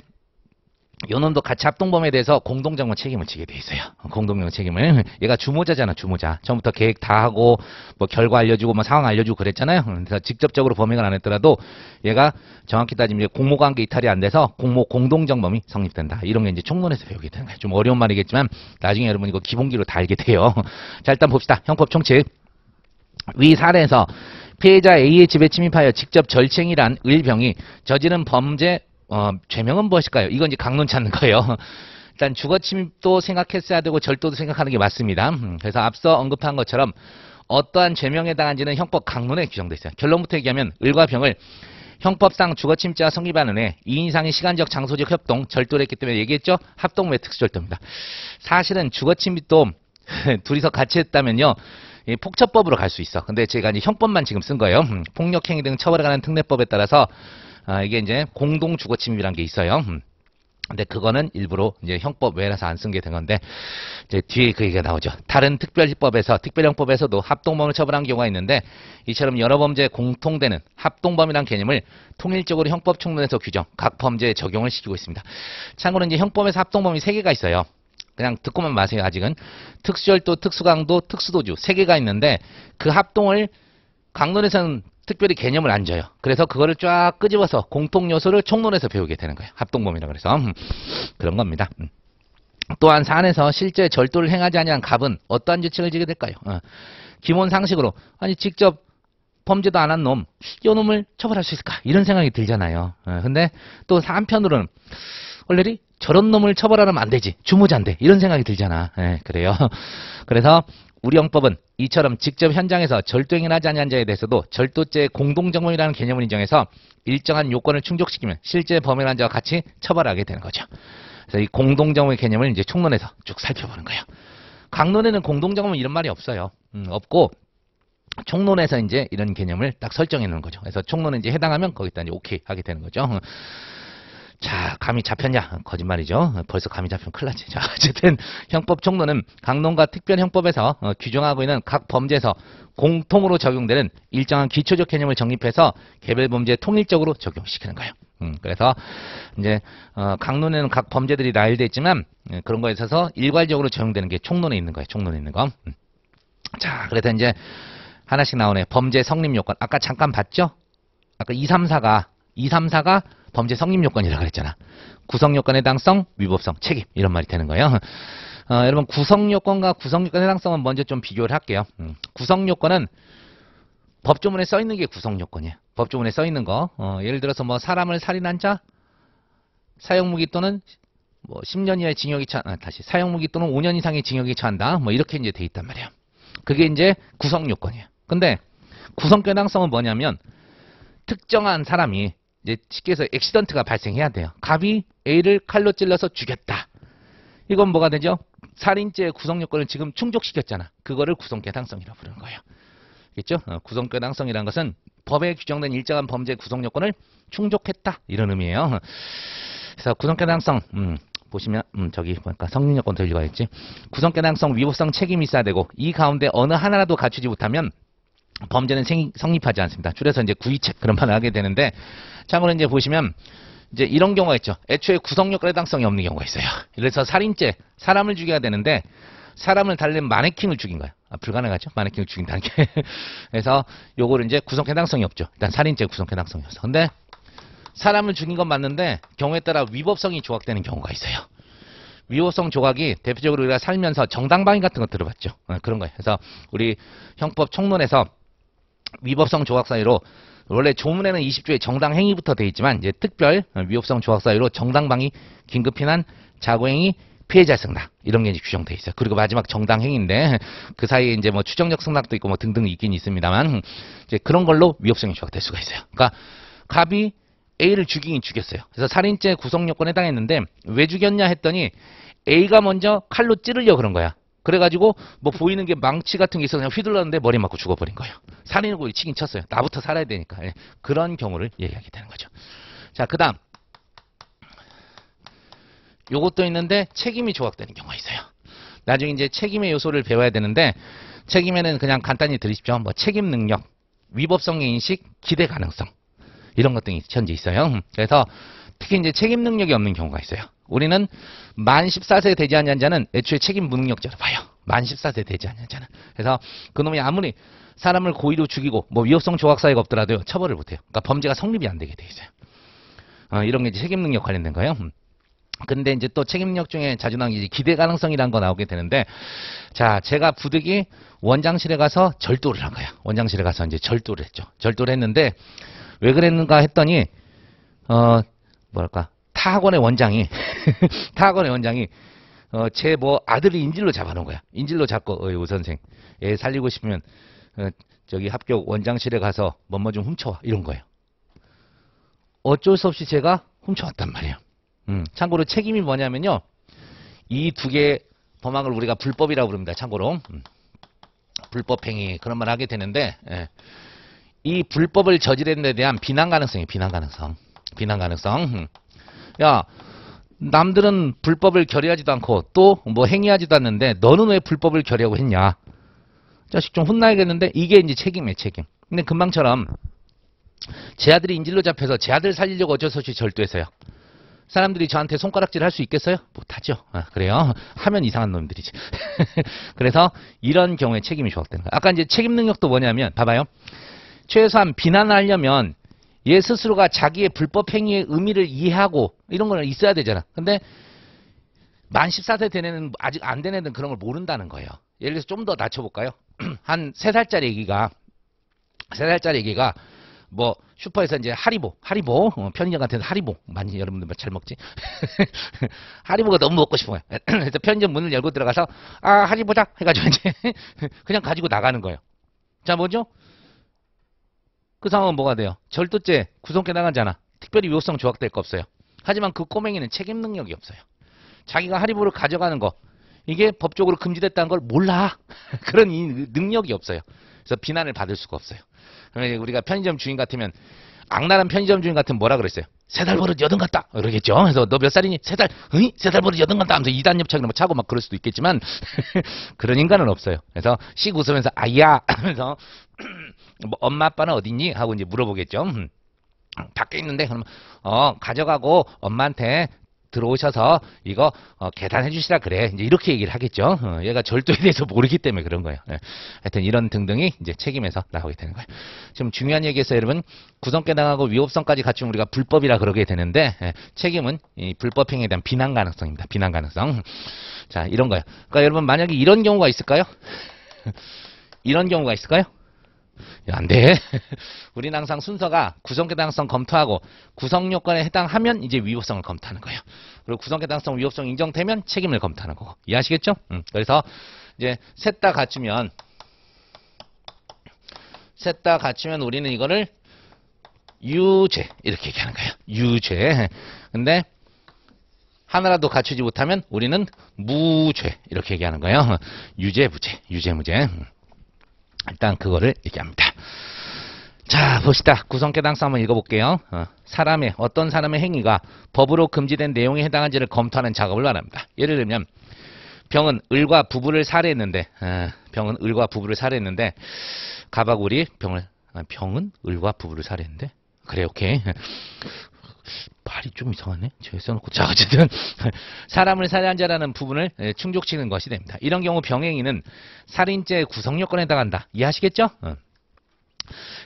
요놈도 같이 합동범에 대해서 공동정관 책임을 지게 돼 있어요. 공동장관 책임을. 얘가 주모자잖아, 주모자. 처음부터 계획 다 하고, 뭐 결과 알려주고, 뭐 상황 알려주고 그랬잖아요. 그래서 직접적으로 범행을 안 했더라도 얘가 정확히 따지면 공모관계 이탈이 안 돼서 공모 공동정범이 성립된다. 이런 게 이제 총론에서 배우게 되는 거예요. 좀 어려운 말이겠지만 나중에 여러분 이거 기본기로 다 알게 돼요. 자, 일단 봅시다. 형법 총칙. 위 사례에서 피해자 A의 집에 침입하여 직접 절칭이란 을병이 저지른 범죄 어, 죄명은 무엇일까요? 이건 이제 강론 찾는 거예요. 일단 주거침입도 생각했어야 되고 절도도 생각하는 게 맞습니다. 음, 그래서 앞서 언급한 것처럼 어떠한 죄명에 해당한지는 형법 강론에 규정돼 있어요. 결론부터 얘기하면 을과 병을 형법상 주거침입자와 성립하는에 2인 이상의 시간적 장소적 협동 절도를 했기 때문에 얘기했죠. 합동 외특수 절도입니다. 사실은 주거침입도 둘이서 같이 했다면요. 폭처법으로 갈 수 있어. 근데 제가 이제 형법만 지금 쓴 거예요. 음, 폭력행위 등 처벌에 관한 특례법에 따라서 아, 이게 이제 공동 주거 침입이란 게 있어요. 음. 근데 그거는 일부러 이제 형법 외라서 안 쓴 게 된 건데 이제 뒤에 그 얘기가 나오죠. 다른 특별법에서 특별형법에서도 합동범을 처벌한 경우가 있는데 이처럼 여러 범죄에 공통되는 합동범이란 개념을 통일적으로 형법 총론에서 규정, 각 범죄에 적용을 시키고 있습니다. 참고로 이제 형법에서 합동범이 세 개가 있어요. 그냥 듣고만 마세요. 아직은 특수열도, 특수강도, 특수도주 세 개가 있는데 그 합동을 강론에서는 특별히 개념을 안 줘요. 그래서 그거를 쫙 끄집어서 공통 요소를 총론에서 배우게 되는 거예요. 합동범위라 그래서 음, 그런 겁니다. 음. 또한 산에서 실제 절도를 행하지 아니한 갑은 어떠한 규칙을 지게 될까요? 어. 기본 상식으로 아니 직접 범죄도 안 한 놈, 요 놈을 처벌할 수 있을까? 이런 생각이 들잖아요. 어. 근데 또 한편으로는 원래리 저런 놈을 처벌하면 안 되지. 주무자인데. 이런 생각이 들잖아. 예, 그래요. 그래서 우리형법은 이처럼 직접 현장에서 절도행위를 하지 않은 자에 대해서도 절도죄의 공동정범이라는 개념을 인정해서 일정한 요건을 충족시키면 실제 범행한 자와 같이 처벌하게 되는 거죠. 그래서 이 공동정범의 개념을 이제 총론에서 쭉 살펴보는 거예요. 강론에는 공동정범은 이런 말이 없어요. 음, 없고 총론에서 이제 이런 개념을 딱 설정해 놓은 거죠. 그래서 총론에 이제 해당하면 거기다 이제 오케이 하게 되는 거죠. 자, 감이 잡혔냐? 거짓말이죠. 벌써 감이 잡히면 큰일 나지. 자, 어쨌든 형법 총론은 강론과 특별형법에서 어, 규정하고 있는 각 범죄에서 공통으로 적용되는 일정한 기초적 개념을 정립해서 개별 범죄에 통일적으로 적용시키는 거예요. 음, 그래서 이제 어, 강론에는 각 범죄들이 나열돼 있지만 예, 그런 거에 있어서 일괄적으로 적용되는 게 총론에 있는 거예요. 총론에 있는 거. 음. 자, 그래서 이제 하나씩 나오네. 범죄 성립 요건. 아까 잠깐 봤죠? 아까 2, 3, 4가 2, 3, 4가 범죄 성립 요건이라고 그랬잖아. 구성 요건 해당성, 위법성, 책임 이런 말이 되는 거예요. 어, 여러분 구성 요건과 구성 요건 해당성은 먼저 좀 비교를 할게요. 음. 구성 요건은 법조문에 써 있는 게 구성 요건이에요. 법조문에 써 있는 거. 어, 예를 들어서 뭐 사람을 살인한 자, 사용무기 또는 뭐 10년 이하의 징역이 처, 아, 다시 사용무기 또는 5년 이상의 징역이 처한다. 뭐 이렇게 이제 돼 있단 말이에요. 그게 이제 구성 요건이에요. 근데 구성 요건 해당성은 뭐냐면 특정한 사람이 이제 쉽게서 엑시던트가 발생해야 돼요. 갑이 A를 칼로 찔러서 죽였다. 이건 뭐가 되죠? 살인죄 구성 요건을 지금 충족시켰잖아. 그거를 구성 개당성이라고 부르는 거예요. 겠죠? 어, 구성 개당성이라는 것은 법에 규정된 일정한 범죄 구성 요건을 충족했다 이런 의미예요. 그래서 구성 개당성 음, 보시면 음, 저기 보니까 성립 요건 들려가 있지. 구성 개당성, 위법성 책임이 있어야 되고 이 가운데 어느 하나라도 갖추지 못하면 범죄는 생 성립하지 않습니다. 줄여서 이제 구의책 그런 말을 하게 되는데 참고로 이제 보시면 이제 이런 경우가 있죠. 애초에 구성력 해당성이 없는 경우가 있어요. 그래서 살인죄, 사람을 죽여야 되는데 사람을 달린 마네킹을 죽인 거야. 아, 불가능하죠. 마네킹을 죽인다는 게. 그래서 요거를 이제 구성 해당성이 없죠. 일단 살인죄 구성 해당성이 없어. 근데 사람을 죽인 건 맞는데 경우에 따라 위법성이 조각되는 경우가 있어요. 위호성 조각이 대표적으로 우리가 살면서 정당방위 같은 거 들어봤죠. 어, 그런 거예요. 그래서 우리 형법 총론에서 위법성 조각사유로 원래 조문에는 20조의 정당 행위부터 돼 있지만 이제 특별 위법성 조각사유로 정당 방위, 긴급 피난, 자고행위, 피해자 승낙 이런 게 규정돼 있어요. 그리고 마지막 정당 행위인데 그 사이에 이제 뭐 추정력 승낙도 있고 뭐 등등 있긴 있습니다만 이제 그런 걸로 위법성이 조각될 수가 있어요. 그러니까 갑이 A를 죽이긴 죽였어요. 그래서 살인죄 구성 요건에 해당했는데 왜 죽였냐 했더니 A가 먼저 칼로 찌르려 그런 거야. 그래가지고 뭐 보이는 게 망치 같은 게 있어서 그냥 휘둘렀는데 머리 맞고 죽어버린 거예요. 살인으로 일치긴 쳤어요. 나부터 살아야 되니까. 예. 그런 경우를 얘기하게 되는 거죠. 자, 그 다음. 요것도 있는데 책임이 조각되는 경우가 있어요. 나중에 이제 책임의 요소를 배워야 되는데 책임에는 그냥 간단히 들리십시오뭐 책임 능력, 위법성의 인식, 기대 가능성 이런 것들이 현재 있어요. 그래서 특히 이제 책임 능력이 없는 경우가 있어요. 우리는 만 14세 되지 않은 자는 애초에 책임 무능력자로 봐요. 만 14세 되지 않은 자는. 그래서 그놈이 아무리 사람을 고의로 죽이고 뭐 위협성 조각사회가 없더라도요. 처벌을 못해요. 그러니까 범죄가 성립이 안 되게 돼 있어요. 어, 이런 게 이제 책임 능력 관련된 거예요. 음. 근데 이제 또 책임력 중에 자주 나오는 게 기대 가능성이라는 거 나오게 되는데 자 제가 부득이 원장실에 가서 절도를 한 거야 원장실에 가서 이제 절도를 했죠 절도를 했는데 왜 그랬는가 했더니 어 뭐랄까 타학원의 원장이 타학원의 원장이 어, 제 뭐 아들이 인질로 잡아놓은 거야. 인질로 잡고 어이 오 선생 애 살리고 싶으면 어, 저기 합격 원장실에 가서 뭐뭐 좀 훔쳐와 이런 거예요. 어쩔 수 없이 제가 훔쳐왔단 말이에요. 음, 참고로 책임이 뭐냐면요. 이 두개의 범행을 우리가 불법이라고 부릅니다. 참고로 음, 불법행위 그런 말 하게 되는데 예, 이 불법을 저지른 데 대한 비난 가능성이 비난 가능성. 비난 가능성. 음. 야, 남들은 불법을 결의하지도 않고 또 뭐 행위하지도 않는데 너는 왜 불법을 결의하고 했냐. 자식 좀 혼나야겠는데 이게 이제 책임이에요, 책임. 근데 금방처럼 제 아들이 인질로 잡혀서 제 아들 살리려고 어쩔 수 없이 절도해서요. 사람들이 저한테 손가락질 할 수 있겠어요? 못하죠. 아, 그래요? 하면 이상한 놈들이지. 그래서 이런 경우에 책임이 주어되는 거예요. 아까 이제 책임 능력도 뭐냐면, 봐봐요. 최소한 비난하려면 얘 스스로가 자기의 불법행위의 의미를 이해하고 이런 거는 있어야 되잖아. 근데 만 14세 된 애는 아직 안된 애는 그런 걸 모른다는 거예요. 예를 들어서 좀 더 낮춰볼까요? 한 3살짜리 애기가 3살짜리 애기가 뭐 슈퍼에서 이제 하리보, 하리보 어, 편의점 같은 데 하리보 많이 여러분들 뭐 잘 먹지? 하리보가 너무 먹고 싶어요. 그래서 편의점 문을 열고 들어가서 아 하리보다 해가지고 이제 그냥 가지고 나가는 거예요. 자 뭐죠? 그 상황은 뭐가 돼요? 절도죄 구속에 나가잖아. 특별히 위호성 조각될 거 없어요. 하지만 그 꼬맹이는 책임 능력이 없어요. 자기가 하리보를 가져가는 거 이게 법적으로 금지됐다는 걸 몰라. 그런 능력이 없어요. 그래서 비난을 받을 수가 없어요. 그러면 우리가 편의점 주인 같으면 악랄한 편의점 주인 같은 뭐라 그랬어요? 세달벌릇 여든 갔다 그러겠죠. 그래서 너 몇 살이니? 세 달, 응? 세달 벌릇 여든 갔다 하면서 이단 협착 이런 뭐 거 차고 막 그럴 수도 있겠지만 그런 인간은 없어요. 그래서 씩 웃으면서 아야 하면서 뭐 엄마 아빠는 어딨니? 하고 이제 물어보겠죠. 음. 밖에 있는데 그럼 어 가져가고 엄마한테 들어오셔서 이거 어, 계산해 주시라 그래 이제 이렇게 얘기를 하겠죠 어, 얘가 절도에 대해서 모르기 때문에 그런 거예요 예. 하여튼 이런 등등이 이제 책임에서 나오게 되는 거예요 지금 중요한 얘기에서 여러분 구성깨 당하고 위법성까지 갖춘 우리가 불법이라 그러게 되는데 예. 책임은 이 불법행위에 대한 비난 가능성입니다 비난 가능성 자 이런 거예요 그러니까 여러분 만약에 이런 경우가 있을까요 이런 경우가 있을까요 야, 안 돼. 우리는 항상 순서가 구성해당성 검토하고 구성요건에 해당하면 이제 위법성을 검토하는 거예요. 그리고 구성해당성 위법성 인정되면 책임을 검토하는 거고. 이해하시겠죠? 음, 그래서 이제 셋 다 갖추면 셋 다 갖추면 우리는 이거를 유죄 이렇게 얘기하는 거예요. 유죄. 근데 하나라도 갖추지 못하면 우리는 무죄 이렇게 얘기하는 거예요. 유죄 무죄, 유죄 무죄. 일단 그거를 얘기합니다. 자 봅시다. 구성계당서 한번 읽어볼게요. 어, 사람의 어떤 사람의 행위가 법으로 금지된 내용에 해당한지를 검토하는 작업을 말합니다. 예를 들면 병은 을과 부부를 살해했는데 어, 병은 을과 부부를 살해했는데 가바구리 병을 아, 병은 을과 부부를 살해했는데 그래 오케이 발이 좀 이상하네? 제가 써놓고. 자, 어쨌든, 사람을 살해한 자라는 부분을 예, 충족시키는 것이 됩니다. 이런 경우 병행위는 살인죄 구성요건에 해당한다. 이해하시겠죠?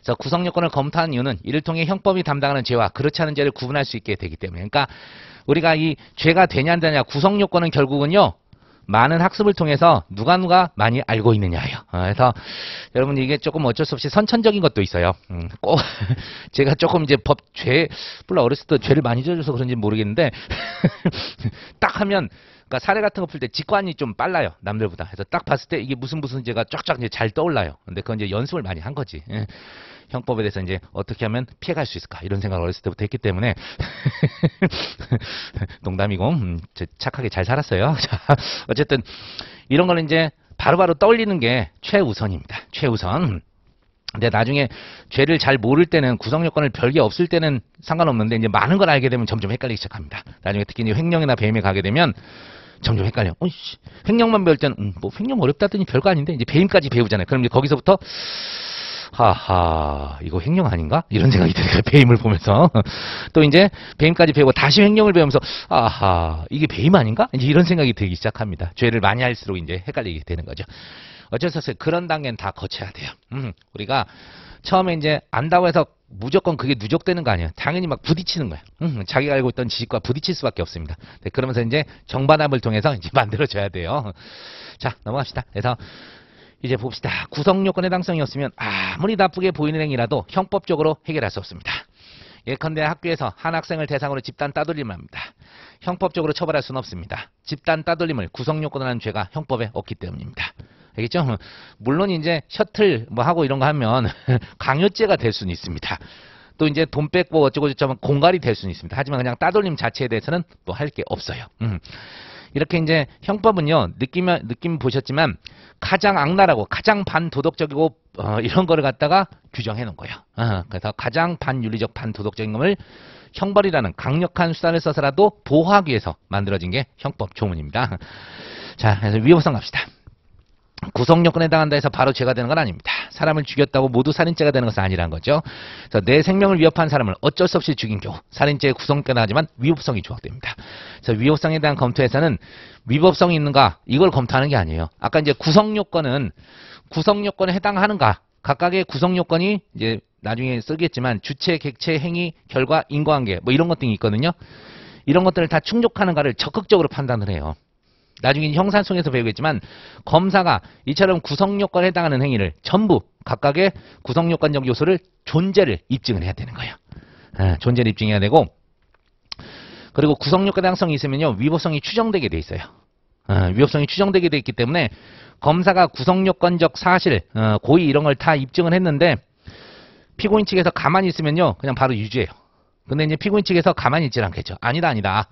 자, 구성요건을 검토한 이유는 이를 통해 형법이 담당하는 죄와 그렇지 않은 죄를 구분할 수 있게 되기 때문에. 그러니까 우리가 이 죄가 되냐 안 되냐 구성요건은 결국은요. 많은 학습을 통해서 누가 누가 많이 알고 있느냐예요. 어, 그래서 여러분 이게 조금 어쩔 수 없이 선천적인 것도 있어요. 음, 꼭 제가 조금 이제 법죄 물론 어렸을 때 죄를 많이 져줘서 그런지 모르겠는데 딱 하면 그러니까 사례 같은 거 풀 때 직관이 좀 빨라요 남들보다. 그래서 딱 봤을 때 이게 무슨 무슨 제가 쫙쫙 이제 잘 떠올라요. 근데 그건 이제 연습을 많이 한 거지. 예. 형법에 대해서 이제 어떻게 하면 피해갈 수 있을까 이런 생각을 어렸을 때부터 했기 때문에 농담이고 음, 착하게 잘 살았어요. 자, 어쨌든 이런 거는 이제 바로바로 바로 떠올리는 게 최우선입니다. 최우선. 근데 나중에 죄를 잘 모를 때는 구성 요건을 별게 없을 때는 상관없는데 이제 많은 걸 알게 되면 점점 헷갈리기 시작합니다. 나중에 특히 이제 횡령이나 배임에 가게 되면 점점 헷갈려. 어이씨, 횡령만 배울 때는 음, 뭐 횡령 어렵다더니 별거 아닌데 이제 배임까지 배우잖아요. 그럼 이제 거기서부터 하하 이거 횡령 아닌가? 이런 생각이 드니까 배임을 보면서 또 이제 배임까지 배우고 다시 횡령을 배우면서 아하 이게 배임 아닌가? 이제 이런 생각이 들기 시작합니다. 죄를 많이 할수록 이제 헷갈리게 되는 거죠. 어쩔 수 없어요. 그런 단계는 다 거쳐야 돼요. 음, 우리가 처음에 이제 안다고 해서 무조건 그게 누적되는 거아니에요 당연히 막 부딪히는 거야. 음, 자기가 알고 있던 지식과 부딪힐 수밖에 없습니다. 네, 그러면서 이제 정반함을 통해서 이제 만들어져야 돼요. 자, 넘어갑시다. 그래서 이제 봅시다. 구성요건의 당성이었으면 아무리 나쁘게 보이는 행위라도 형법적으로 해결할 수 없습니다. 예컨대 학교에서 한 학생을 대상으로 집단 따돌림을 합니다. 형법적으로 처벌할 수는 없습니다. 집단 따돌림을 구성요건이라는 죄가 형법에 없기 때문입니다. 알겠죠? 물론 이제 셔틀 뭐 하고 이런 거 하면 강요죄가 될 수는 있습니다. 또 이제 돈 뺏고 어쩌고저쩌고 공갈이 될 수는 있습니다. 하지만 그냥 따돌림 자체에 대해서는 뭐할게 없어요. 음. 이렇게 이제 형법은요 느낌 느낌 보셨지만 가장 악랄하고 가장 반도덕적이고 어, 이런 거를 갖다가 규정해 놓은 거예요. 어, 그래서 가장 반윤리적 반도덕적인 것을 형벌이라는 강력한 수단을 써서라도 보호하기 위해서 만들어진 게 형법 조문입니다. 자, 그래서 위법성 갑시다. 구속요건에 해당한다 해서 바로 죄가 되는 건 아닙니다. 사람을 죽였다고 모두 살인죄가 되는 것은 아니란 거죠. 그래서 내 생명을 위협한 사람을 어쩔 수 없이 죽인 경우 살인죄의 구성권은 하지만 위법성이 조합됩니다. 그래서 위법성에 대한 검토에서는 위법성이 있는가 이걸 검토하는 게 아니에요. 아까 이제 구성요건은 구성요건에 해당하는가 각각의 구성요건이 이제 나중에 쓰겠지만 주체, 객체, 행위, 결과, 인과관계 뭐 이런 것등이 있거든요. 이런 것들을 다 충족하는가를 적극적으로 판단을 해요. 나중에 형사소송에서 배우겠지만 검사가 이처럼 구성요건에 해당하는 행위를 전부 각각의 구성요건적 요소를 존재를 입증을 해야 되는 거예요. 아, 존재를 입증해야 되고 그리고 구성요건 해당성이 있으면요 위법성이 추정되게 돼 있어요. 아, 위법성이 추정되게 돼 있기 때문에 검사가 구성요건적 사실, 어, 고의 이런 걸 다 입증을 했는데 피고인 측에서 가만히 있으면요 그냥 바로 유죄예요. 근데 이제 피고인 측에서 가만히 있질 않겠죠. 아니다 아니다.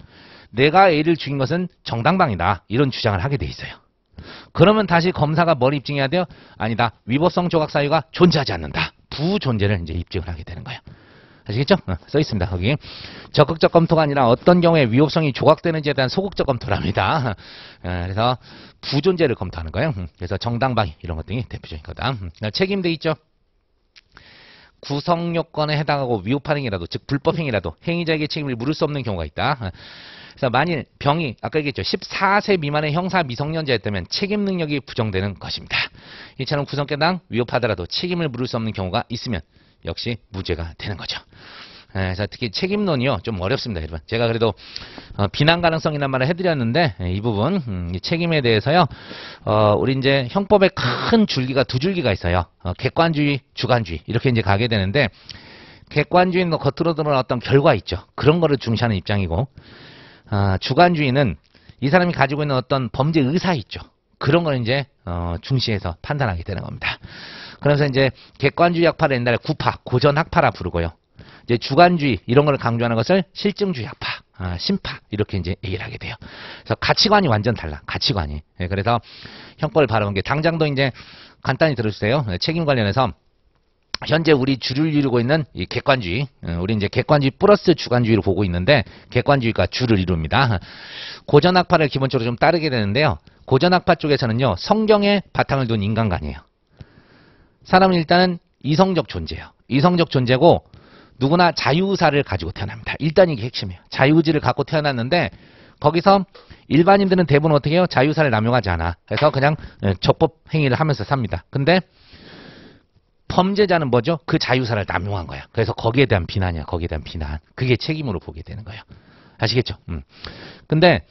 내가 A를 죽인 것은 정당방이다. 이런 주장을 하게 돼 있어요. 그러면 다시 검사가 뭘 입증해야 돼요? 아니다. 위법성 조각 사유가 존재하지 않는다. 부존재를 이제 입증을 하게 되는 거예요. 아시겠죠? 어, 써 있습니다. 거기 적극적 검토가 아니라 어떤 경우에 위협성이 조각되는지에 대한 소극적 검토랍니다. 어, 그래서 부존재를 검토하는 거예요. 음, 그래서 정당방위 이런 것등이 대표적인 거다. 음, 어, 책임돼 있죠. 구성요건에 해당하고 위협하는 행위라도 즉 불법행위라도 행위자에게 책임을 물을 수 없는 경우가 있다. 그래서 만일 병이 아까 얘기했죠. 14세 미만의 형사 미성년자였다면 책임 능력이 부정되는 것입니다. 이처럼 구성권당 위협하더라도 책임을 물을 수 없는 경우가 있으면 역시 무죄가 되는 거죠. 그 특히 책임론이요 좀 어렵습니다 여러분 제가 그래도 어, 비난 가능성이란 말을 해드렸는데 예, 이 부분 음, 이 책임에 대해서요 어, 우리 이제 형법에 큰 줄기가 두 줄기가 있어요 어, 객관주의 주관주의 이렇게 이제 가게 되는데 객관주의는 뭐 겉으로 드러났던 결과 있죠 그런 거를 중시하는 입장이고 아, 주관주의는 이 사람이 가지고 있는 어떤 범죄 의사 있죠. 그런 걸 이제 어, 중시해서 판단하게 되는 겁니다. 그래서 이제 객관주의 학파를 옛날에 구파, 고전학파라 부르고요. 이제 주관주의 이런 걸 강조하는 것을 실증주의 학파, 아, 심파 이렇게 이제 얘기를 하게 돼요. 그래서 가치관이 완전 달라. 가치관이. 예, 그래서 형벌을 바라본 게 당장도 이제 간단히 들어주세요. 네, 책임 관련해서 현재 우리 주를 이루고 있는 이 객관주의, 어, 우리 이제 객관주의 플러스 주관주의를 보고 있는데 객관주의가 주를 이룹니다. 고전학파를 기본적으로 좀 따르게 되는데요. 고전학파 쪽에서는요, 성경에 바탕을 둔 인간관이에요. 사람은 일단은 이성적 존재예요. 이성적 존재고 누구나 자유사를 의 가지고 태어납니다. 일단 이게 핵심이에요. 자유지를 의 갖고 태어났는데 거기서 일반인들은 대부분 어떻게 해요? 자유사를 의 남용하지 않아. 그래서 그냥 어, 적법 행위를 하면서 삽니다. 근데 범죄자는 뭐죠? 그 자유사를 남용한 거야. 그래서 거기에 대한 비난이야. 거기에 대한 비난. 그게 책임으로 보게 되는 거예요. 아시겠죠? 음. 근데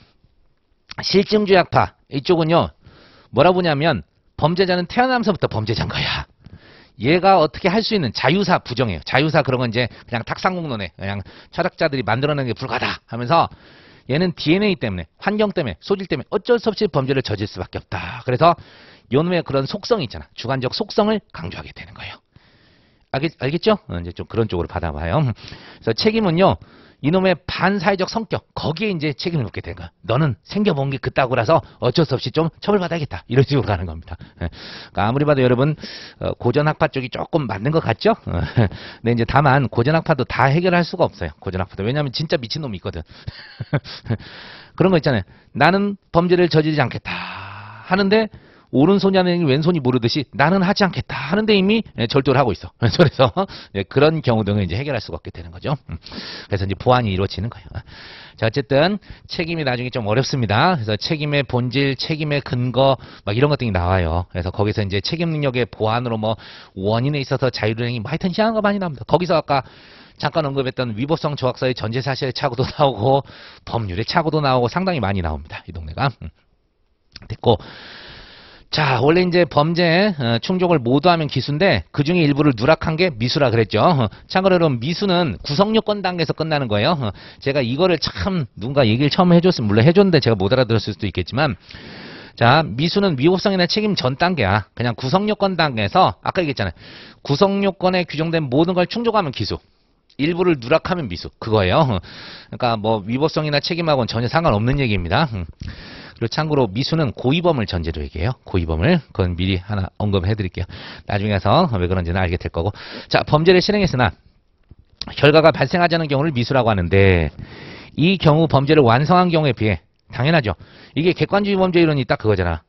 실증주약파 이쪽은요. 뭐라 보냐면 범죄자는 태어나면서부터 범죄자인 거야. 얘가 어떻게 할 수 있는 자유사 부정이에요 자유사 그런 건 이제 그냥 탁상공론에 그냥 철학자들이 만들어낸 게 불가다 하면서 얘는 DNA 때문에 환경 때문에 소질 때문에 어쩔 수 없이 범죄를 저질 수밖에 없다. 그래서 연놈의 그런 속성이 있잖아. 주관적 속성을 강조하게 되는 거예요. 알겠, 알겠죠? 어, 이제 좀 그런 쪽으로 받아봐요. 그래서 책임은요. 이놈의 반사회적 성격 거기에 이제 책임을 묻게 되는 거야. 너는 생겨본 게 그따구라서 어쩔 수 없이 좀 처벌받아야겠다. 이런 식으로 가는 겁니다. 예. 그러니까 아무리 봐도 여러분 어, 고전학파 쪽이 조금 맞는 것 같죠? 어, 근데 이제 다만 고전학파도 다 해결할 수가 없어요. 고전학파도 왜냐하면 진짜 미친 놈이 있거든. 그런 거 있잖아요. 나는 범죄를 저지르지 않겠다 하는데 오른손이 하는 행 왼손이 모르듯이 나는 하지 않겠다 하는데 이미 예, 절도를 하고 있어. 그래서 예, 그런 경우 등을 이제 해결할 수가 없게 되는 거죠. 음. 그래서 이제 보완이 이루어지는 거예요. 자 어쨌든 책임이 나중에 좀 어렵습니다. 그래서 책임의 본질, 책임의 근거 막 이런 것들이 나와요. 그래서 거기서 이제 책임 능력의 보완으로 뭐 원인에 있어서 자율행이뭐 하여튼 희한한 거 많이 나옵니다. 거기서 아까 잠깐 언급했던 위법성 조각사의 전제 사실의 착오도 나오고 법률의 착오도 나오고 상당히 많이 나옵니다. 이 동네가 음. 됐고 자, 원래 이제 범죄 어, 충족을 모두 하면 기수인데 그 중에 일부를 누락한 게 미수라 그랬죠. 어, 참고로 여러분 미수는 구성 요건 단계에서 끝나는 거예요. 어, 제가 이거를 참 누군가 얘기를 처음 해줬으면 물론 해줬는데 제가 못 알아들었을 수도 있겠지만 자, 미수는 위법성이나 책임 전 단계야. 그냥 구성 요건 단계에서 아까 얘기했잖아요. 구성 요건에 규정된 모든 걸 충족하면 기수. 일부를 누락하면 미수. 그거예요. 그러니까 뭐 위법성이나 책임하고는 전혀 상관없는 얘기입니다. 음. 그리고 참고로 미수는 고의범을 전제로 얘기해요. 고의범을. 그건 미리 하나 언급해 드릴게요. 나중에 가서 왜 그런지는 알게 될 거고. 자, 범죄를 실행했으나 결과가 발생하지 않은 경우를 미수라고 하는데 이 경우 범죄를 완성한 경우에 비해 당연하죠. 이게 객관주의 범죄 이론이 딱 그거잖아.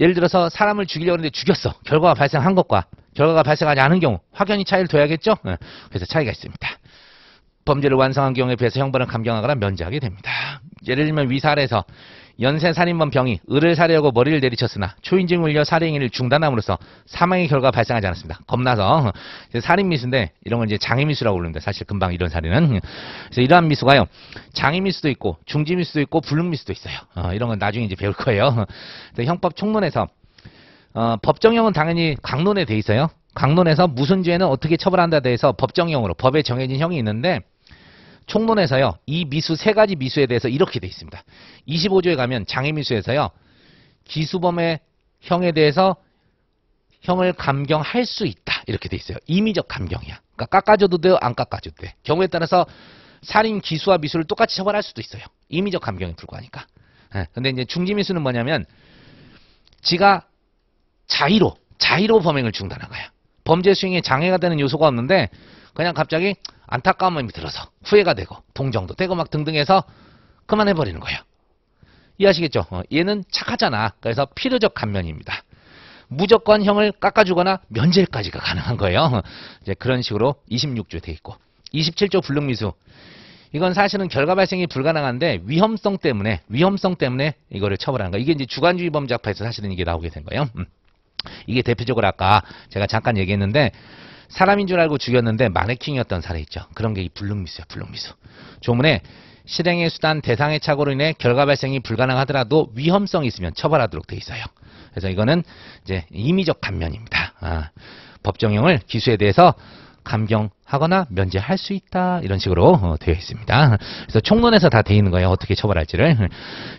예를 들어서 사람을 죽이려고 했는데 죽였어. 결과가 발생한 것과 결과가 발생하지 않은 경우 확연히 차이를 둬야겠죠. 예, 그래서 차이가 있습니다. 범죄를 완성한 경우에 비해서 형벌은 감경하거나 면제하게 됩니다. 예를 들면 위살에서 연쇄 살인범 병이 을을 살해하고 머리를 내리쳤으나 초인증 물려 살해행위를 중단함으로써 사망의 결과가 발생하지 않았습니다. 겁나서 살인 미수인데 이런 걸 이제 장애 미수라고 부르는데 사실 금방 이런 살인은 그래서 이러한 미수가요 장애 미수도 있고 중지 미수도 있고 불능 미수도 있어요. 어, 이런 건 나중에 이제 배울 거예요. 형법 총론에서 어, 법정형은 당연히 강론에 돼 있어요. 강론에서 무슨 죄는 어떻게 처벌한다 대해서 법정형으로 법에 정해진 형이 있는데 총론에서요. 이 미수 세 가지 미수에 대해서 이렇게 돼 있습니다. 25조에 가면 장애 미수에서요. 기수범의 형에 대해서 형을 감경할 수 있다. 이렇게 돼 있어요. 임의적 감경이야. 그러니까 깎아줘도 돼요. 안 깎아줘도 돼. 경우에 따라서 살인 기수와 미수를 똑같이 처벌할 수도 있어요. 임의적 감경에 불과하니까. 예, 근데 이제 중지 미수는 뭐냐면 지가 자의로 자의로 범행을 중단한 거요 범죄 수행에 장애가 되는 요소가 없는데 그냥 갑자기 안타까움이 들어서 후회가 되고 동정도 되고 막 등등해서 그만해버리는 거예요. 이해하시겠죠? 어, 얘는 착하잖아. 그래서 필요적 감면입니다. 무조건 형을 깎아주거나 면제까지가 가능한 거예요. 어, 이제 그런 식으로 26조에 돼 있고 27조 불능미수 이건 사실은 결과 발생이 불가능한데 위험성 때문에 위험성 때문에 이거를 처벌하는 거 이게 이제 주관주의 범죄 악에서 사실은 이게 나오게 된 거예요. 음. 이게 대표적으로 아까 제가 잠깐 얘기했는데 사람인 줄 알고 죽였는데 마네킹이었던 사례 있죠. 그런 게 이 불능미수야, 불능미수. 조문에 실행의 수단 대상의 착오로 인해 결과 발생이 불가능하더라도 위험성이 있으면 처벌하도록 돼 있어요. 그래서 이거는 이제 임의적 감면입니다. 아, 법정형을 기수에 대해서 감경하거나 면제할 수 있다 이런 식으로 어, 되어 있습니다. 그래서 총론에서 다 돼 있는 거예요. 어떻게 처벌할지를.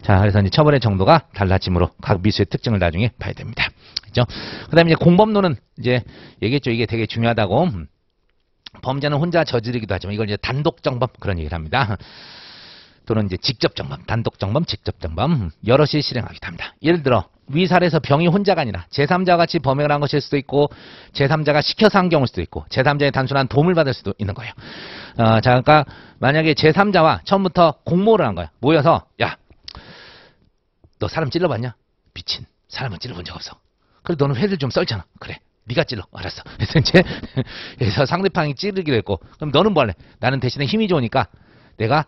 자, 그래서 이제 처벌의 정도가 달라짐으로각 미수의 특징을 나중에 봐야 됩니다. 그죠? 그 다음에 이제 공범론은 이제 얘기했죠. 이게 되게 중요하다고. 범죄는 혼자 저지르기도 하지만 이걸 이제 단독 정범 그런 얘기를 합니다. 또는 이제 직접 정범, 단독 정범, 직접 정범 여럿이 실행하기도 합니다. 예를 들어 위살에서 병이 혼자가 아니라 제3자와 같이 범행을 한 것일 수도 있고 제3자가 시켜서 한 경우일 수도 있고 제3자의 단순한 도움을 받을 수도 있는 거예요. 어, 자, 그러니까 만약에 제3자와 처음부터 공모를 한 거야. 모여서 야, 너 사람 찔러봤냐? 미친. 사람은 찔러본 적 없어. 그래 너는 회를 좀 썰잖아. 그래. 네가 찔러. 알았어. 그래서 이제 그래서 상대방이 찌르기로 했고 그럼 너는 뭐 할래? 나는 대신에 힘이 좋으니까 내가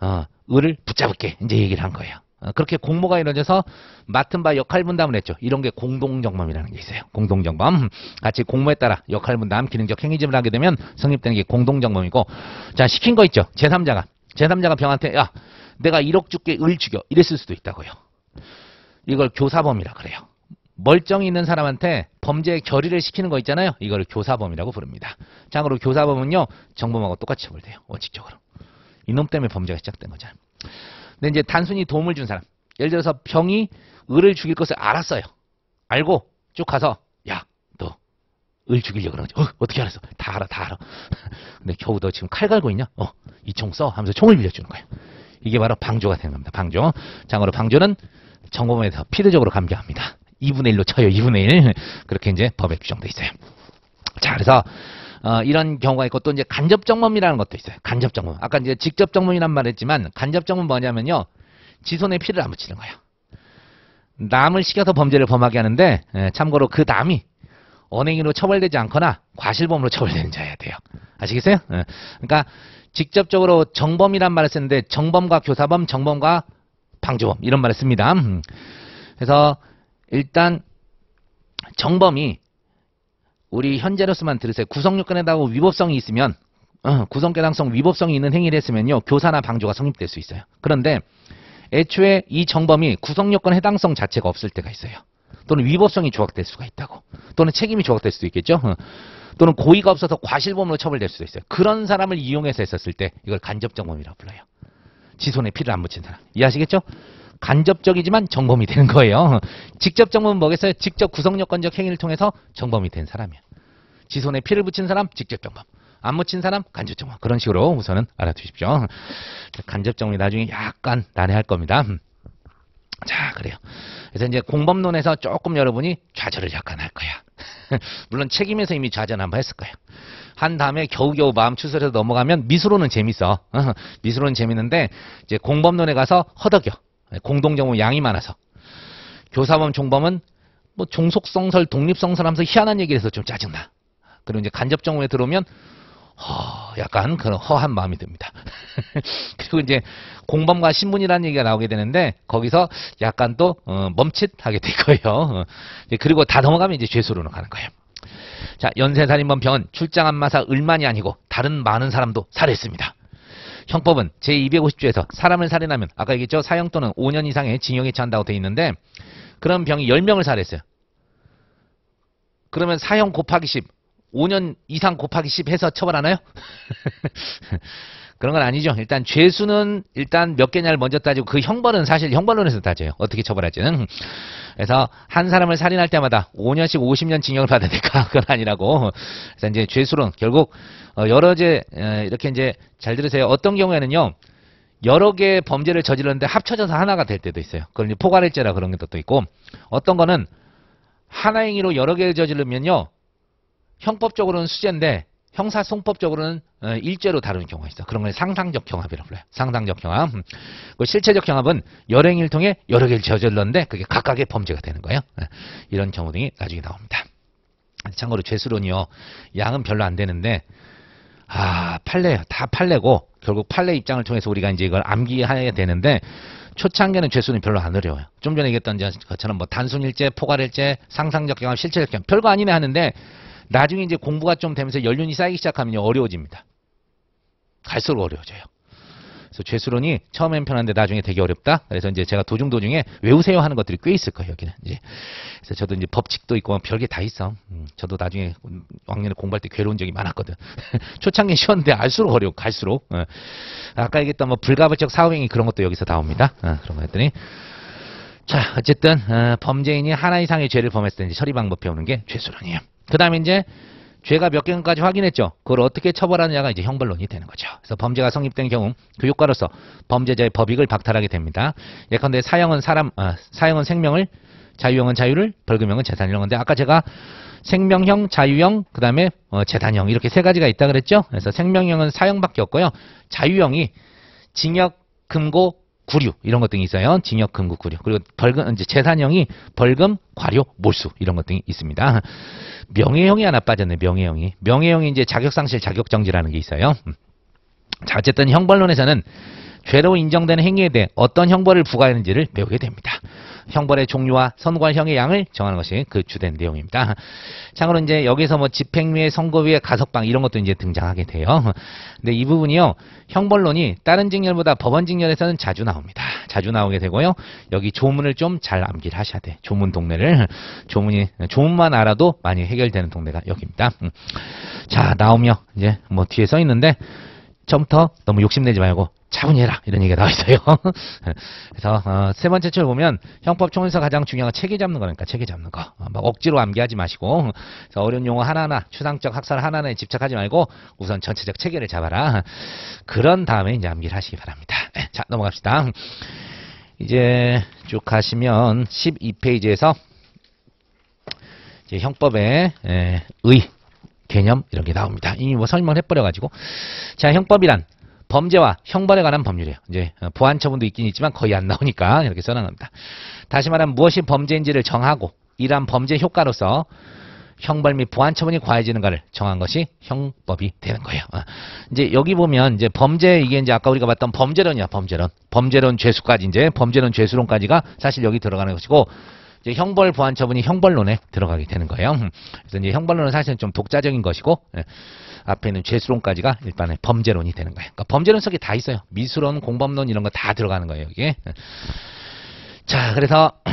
어, 을을 붙잡을게. 이제 얘기를 한 거예요. 어, 그렇게 공모가 이루어져서 맡은 바 역할 분담을 했죠. 이런 게 공동정범이라는 게 있어요. 공동정범. 같이 공모에 따라 역할 분담, 기능적 행위집을 하게 되면 성립되는 게 공동정범이고 자 시킨 거 있죠. 제3자가 제3자가 병한테 야 내가 1억 줄게 을 죽여 이랬을 수도 있다고요. 이걸 교사범이라 그래요. 멀쩡히 있는 사람한테 범죄의 결의를 시키는 거 있잖아요. 이거를 교사범이라고 부릅니다. 자, 그리고 교사범은요. 정범하고 똑같이 처벌돼요. 원칙적으로. 이놈 때문에 범죄가 시작된 거죠. 근데 이제 단순히 도움을 준 사람. 예를 들어서 병이 을을 죽일 것을 알았어요. 알고 쭉 가서 야, 너 을 죽이려고 그러지. 어, 어떻게 알았어? 다 알아, 다 알아. 근데 겨우 너 지금 칼 갈고 있냐? 어, 이 총 써. 하면서 총을 빌려주는 거예요. 이게 바로 방조가 되는 겁니다. 방조. 장으로 방조는 정범에 대해서 피드적으로 감경합니다. 2분의 1로 쳐요. 2분의 1. 그렇게 이제 법에 규정돼 있어요. 자, 그래서 어, 이런 경우가 있고 또 이제 간접 정범이라는 것도 있어요. 간접 정범. 아까 이제 직접 정범이란 말했지만 간접 정범 뭐냐면요. 지 손에 피를 안 묻히는 거예요. 남을 시켜서 범죄를 범하게 하는데 에, 예, 참고로 그 남이 언행으로 처벌되지 않거나 과실범으로 처벌되는 자여야 돼요. 아시겠어요? 에, 예. 그러니까 직접적으로 정범이란 말을 쓰는데 정범과 교사범, 정범과 방조범 이런 말을 씁니다. 음. 그래서 일단 정범이 우리 현재로서만 들으세요. 구성요건에다가 위법성이 있으면 어, 구성개당성 위법성이 있는 행위를 했으면요. 교사나 방조가 성립될 수 있어요. 그런데 애초에 이 정범이 구성요건 해당성 자체가 없을 때가 있어요. 또는 위법성이 조각될 수가 있다고. 또는 책임이 조각될 수도 있겠죠. 어. 또는 고의가 없어서 과실범으로 처벌될 수도 있어요. 그런 사람을 이용해서 했었을 때 이걸 간접정범이라고 불러요. 지손에 피를 안 묻힌 사람. 이해하시겠죠? 간접적이지만 정범이 되는 거예요. 직접 정범은 뭐겠어요? 직접 구성요건적 행위를 통해서 정범이 된사람이에요지 손에 피를 붙인 사람 직접 정범. 안 묻힌 사람 간접 정범. 그런 식으로 우선은 알아두십시오. 간접 정범이 나중에 약간 난해할 겁니다. 음. 자, 그래요. 그래서 이제 공범론에서 조금 여러분이 좌절을 약간 할 거야. 물론 책임에서 이미 좌절 한번 했을 거야. 한 다음에 겨우겨우 마음 추스려서 넘어가면 미술로는 재밌어. 미술로는 재밌는데 이제 공범론에 가서 허덕여. 네, 공동정범 양이 많아서. 교사범, 종범은 뭐 종속성설, 독립성설하면서 희한한 얘기를 해서 좀 짜증나. 그리고 이제 간접정범에 들어오면 허, 약간 그런 허한 마음이 듭니다. 그리고 이제 공범과 신분이라는 얘기가 나오게 되는데 거기서 약간 또 어, 멈칫하게 될 거예요. 어. 그리고 다 넘어가면 이제 죄수로는 가는 거예요. 자, 연쇄살인범 병은 출장 안마사 을만이 아니고 다른 많은 사람도 살해했습니다. 형법은 제250조에서 사람을 살인하면 아까 얘기했죠. 사형 또는 5년 이상의 징역에 처한다고 돼 있는데 그런 병이 10명을 살해했어요. 그러면 사형 곱하기 10, 5년 이상 곱하기 10 해서 처벌하나요? 그런 건 아니죠. 일단 죄수는 일단 몇 개냐를 먼저 따지고 그 형벌은 사실 형벌론에서 따져요. 어떻게 처벌할지는. 그래서 한 사람을 살인할 때마다 5년씩 50년 징역을 받으니까 그건 아니라고. 그래서 이제 죄수론 결국 어, 여러 제 이렇게 이제 잘 들으세요. 어떤 경우에는요. 여러 개의 범죄를 저질렀는데 합쳐져서 하나가 될 때도 있어요. 그걸 이제 포괄일죄라 그런 것도 있고 어떤 거는 하나 행위로 여러 개를 저지르면요. 형법적으로는 수재인데 형사송법적으로는 어, 일제로 다루는 경우가 있어. 그런 걸 상상적 경합이라고 불러요. 상상적 경합. 음. 그 실체적 경합은 열행일 통해 여러 개를 저질렀는데 그게 각각의 범죄가 되는 거예요. 예. 이런 경우 등이 나중에 나옵니다. 참고로 죄수론이요. 양은 별로 안 되는데 아 팔려요. 다 팔려고 결국 팔례 입장을 통해서 우리가 이제 이걸 암기해야 되는데 초창기는 에 죄수는 별로 안 어려워요. 좀 전에 얘기했던 것처럼 뭐 단순일제, 포괄일제, 상상적 경합, 실체적 경합 별거 아니네 하는데 나중에 이제 공부가 좀 되면서 연륜이 쌓이기 시작하면 어려워집니다. 갈수록 어려워져요. 그래서 죄수론이 처음엔 편한데 나중에 되게 어렵다. 그래서 이제 제가 도중 도중에 외우세요 하는 것들이 꽤 있을 거예요. 여기는 이제 그래서 저도 이제 법칙도 있고 별게 다 있어. 음, 저도 나중에 왕년에 공부할 때 괴로운 적이 많았거든. 초창기 쉬웠는데 알수록 어려워. 갈수록 어. 아까 얘기했던 뭐 불가벌적 사후행위 그런 것도 여기서 나 옵니다. 어, 그런 거 했더니. 자 어쨌든 어, 범죄인이 하나 이상의 죄를 범했을 때 처리 방법 배우는 게 죄수론이에요. 그 다음에 이제 죄가 몇 개까지 확인했죠. 그걸 어떻게 처벌하느냐가 이제 형벌론이 되는 거죠. 그래서 범죄가 성립된 경우 교육과로서 그 범죄자의 법익을 박탈하게 됩니다. 예컨대 사형은 사람, 아, 사형은 생명을, 자유형은 자유를, 벌금형은 재산이라는 건데 아까 제가 생명형, 자유형, 그 다음에 어, 재단형 이렇게 세 가지가 있다 그랬죠. 그래서 생명형은 사형밖에 없고요. 자유형이 징역, 금고, 구류 이런 것 등이 있어요. 징역 금고 구류 그리고 벌금 이제 재산형이 벌금 과료 몰수 이런 것 등이 있습니다. 명예형이 하나 빠졌네 명예형이 명예형이 이제 자격상실 자격정지라는 게 있어요. 음. 자 어쨌든 형벌론에서는 죄로 인정되는 행위에 대해 어떤 형벌을 부과하는지를 배우게 됩니다. 형벌의 종류와 선고형의 양을 정하는 것이 그 주된 내용입니다. 참고로 이제 여기서 뭐 집행유예, 선고유예, 가석방 이런 것도 이제 등장하게 돼요. 근데 이 부분이요. 형벌론이 다른 직렬보다 법원 직렬에서는 자주 나옵니다. 자주 나오게 되고요. 여기 조문을 좀 잘 암기를 하셔야 돼. 조문 동네를 조문이 조문만 알아도 많이 해결되는 동네가 여기입니다. 음. 자, 나오며 이제 뭐 뒤에 써 있는데 처음부터 너무 욕심내지 말고 차분히 해라 이런 얘기가 나와 있어요. 그래서 어, 세 번째 줄 보면 형법 총에서 가장 중요한 건 체계 잡는 거니까 체계 잡는 거. 어, 막 억지로 암기하지 마시고 그래서 어려운 용어 하나하나 추상적 학살 하나하나에 집착하지 말고 우선 전체적 체계를 잡아라. 그런 다음에 이제 암기를 하시기 바랍니다. 네, 자 넘어갑시다. 이제 쭉 가시면 12페이지에서 이제 형법의 에, 의 개념 이런 게 나옵니다. 이미 뭐 설명을 해버려가지고 자 형법이란 범죄와 형벌에 관한 법률이에요. 이제 어, 보안 처분도 있긴 있지만 거의 안 나오니까 이렇게 써놓은 겁니다. 다시 말하면 무엇이 범죄인지를 정하고 이러한 범죄 효과로서 형벌 및 보안 처분이 과해지는가를 정한 것이 형법이 되는 거예요. 어. 이제 여기 보면 이제 범죄 이게 이제 아까 우리가 봤던 범죄론이야 범죄론, 범죄론 죄수까지 이제 범죄론 죄수론까지가 사실 여기 들어가는 것이고 이제 형벌 보안 처분이 형벌론에 들어가게 되는 거예요. 음. 그래서 이제 형벌론은 사실은 좀 독자적인 것이고. 예. 앞에 있는 죄수론까지가 일반의 범죄론이 되는 거예요. 그러니까 범죄론 속에 다 있어요. 미수론, 공범론 이런 거 다 들어가는 거예요. 이게 자 그래서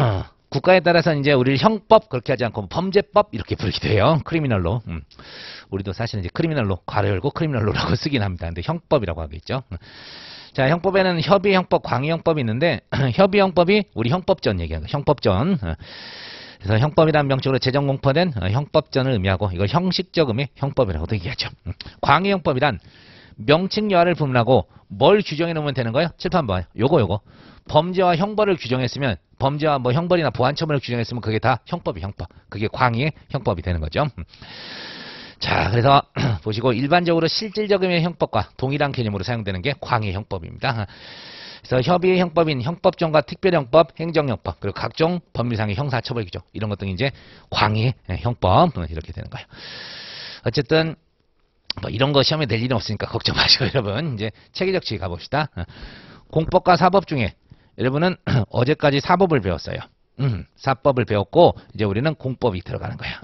국가에 따라서 이제 우리를 형법 그렇게 하지 않고 범죄법 이렇게 부르기도 해요. 크리미널로. 음. 우리도 사실은 이제 크리미널로 괄호 열고 크리미널로라고 쓰긴 합니다. 근데 형법이라고 하겠죠. 음. 자, 형법에는 협의 형법, 광의 형법이 있는데 협의 형법이 우리 형법전 얘기하는 거예요. 형법전. 음. 그래서 형법이란 명칭으로 재정 공포된 어, 형법전을 의미하고 이걸 형식적 의미 형법이라고도 얘기하죠. 음. 광해 형법이란 명칭여하를 분하고 뭘 규정해 놓으면 되는 거예요? 칠판 봐요. 요거 요거. 범죄와 형벌을 규정했으면 범죄와 뭐 형벌이나 보안처분을 규정했으면 그게 다 형법이 형법. 그게 광의의 형법이 되는 거죠. 음. 자, 그래서 보시고 일반적으로 실질적 의미의 형법과 동일한 개념으로 사용되는 게 광의 형법입니다. 그래서 협의의 형법인 형법정과 특별형법, 행정형법, 그리고 각종 법률상의 형사처벌규정 이런 것 등이 이제 광의 형법 뭐 이렇게 되는 거예요. 어쨌든 뭐 이런 거 시험에 될 일은 없으니까 걱정 마시고 여러분 이제 체계적 지휘 가봅시다. 공법과 사법 중에 여러분은 어제까지 사법을 배웠어요. 음, 사법을 배웠고 이제 우리는 공법이 들어가는 거예요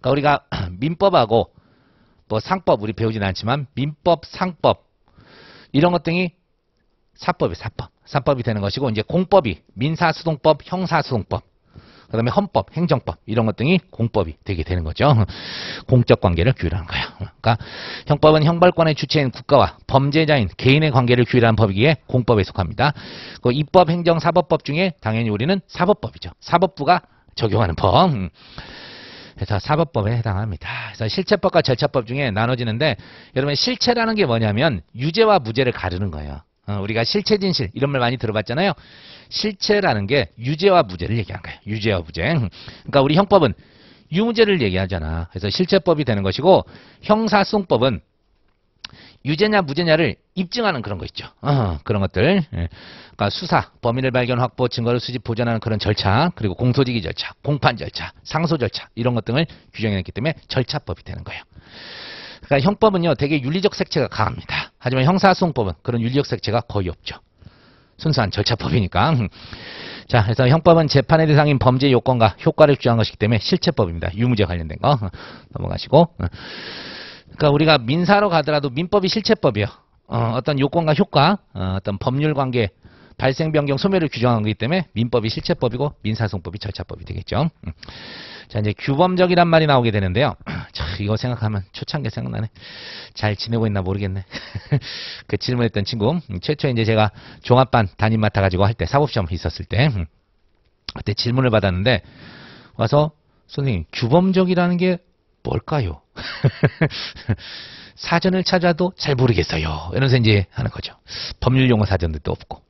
그러니까 우리가 민법하고 뭐 상법 우리 배우진 않지만 민법, 상법 이런 것 등이 사법이 사법. 사법이 되는 것이고 이제 공법이 민사소송법, 형사소송법. 그다음에 헌법, 행정법 이런 것 등이 공법이 되게 되는 거죠. 공적 관계를 규율하는 거예요. 그러니까 형법은 형벌권의 주체인 국가와 범죄자인 개인의 관계를 규율하는 법이기에 공법에 속합니다. 그 입법, 행정, 사법법 중에 당연히 우리는 사법법이죠. 사법부가 적용하는 법. 그래서 사법법에 해당합니다. 그래서 실체법과 절차법 중에 나눠지는데 여러분 실체라는 게 뭐냐면 유죄와 무죄를 가르는 거예요. 어, 우리가 실체 진실 이런 말 많이 들어봤잖아요. 실체라는 게 유죄와 무죄를 얘기한 거예요. 유죄와 무죄. 그러니까 우리 형법은 유무죄를 얘기하잖아. 그래서 실체법이 되는 것이고 형사소송법은 유죄냐 무죄냐를 입증하는 그런 거 있죠. 어, 그런 것들. 예. 그러니까 수사, 범인을 발견, 확보, 증거를 수집, 보전하는 그런 절차, 그리고 공소지기 절차, 공판 절차, 상소 절차 이런 것 등을 규정해놨기 때문에 절차법이 되는 거예요. 그러니까 형법은요 되게 윤리적 색채가 강합니다. 하지만 형사소송법은 그런 윤리역색채가 거의 없죠. 순수한 절차법이니까. 자, 그래서 형법은 재판의 대상인 범죄 요건과 효과를 주장한 것이기 때문에 실체법입니다. 유무죄 관련된 거 넘어가시고. 그러니까 우리가 민사로 가더라도 민법이 실체법이에요. 어, 어떤 요건과 효과, 어, 어떤 법률 관계, 발생 변경 소멸을 규정한 거기 때문에 민법이 실체법이고 민사소송법이 절차법이 되겠죠. 음. 자 이제 규범적이란 말이 나오게 되는데요. 자, 이거 생각하면 초창기 생각나네. 잘 지내고 있나 모르겠네. 그 질문했던 친구 음, 최초에 이제 제가 종합반 담임 맡아가지고 할 때 사법시험 있었을 때 음, 그때 질문을 받았는데 와서 선생님 규범적이라는 게 뭘까요? 사전을 찾아도 잘 모르겠어요. 이러면서 이제 하는 거죠. 법률 용어 사전도 없고.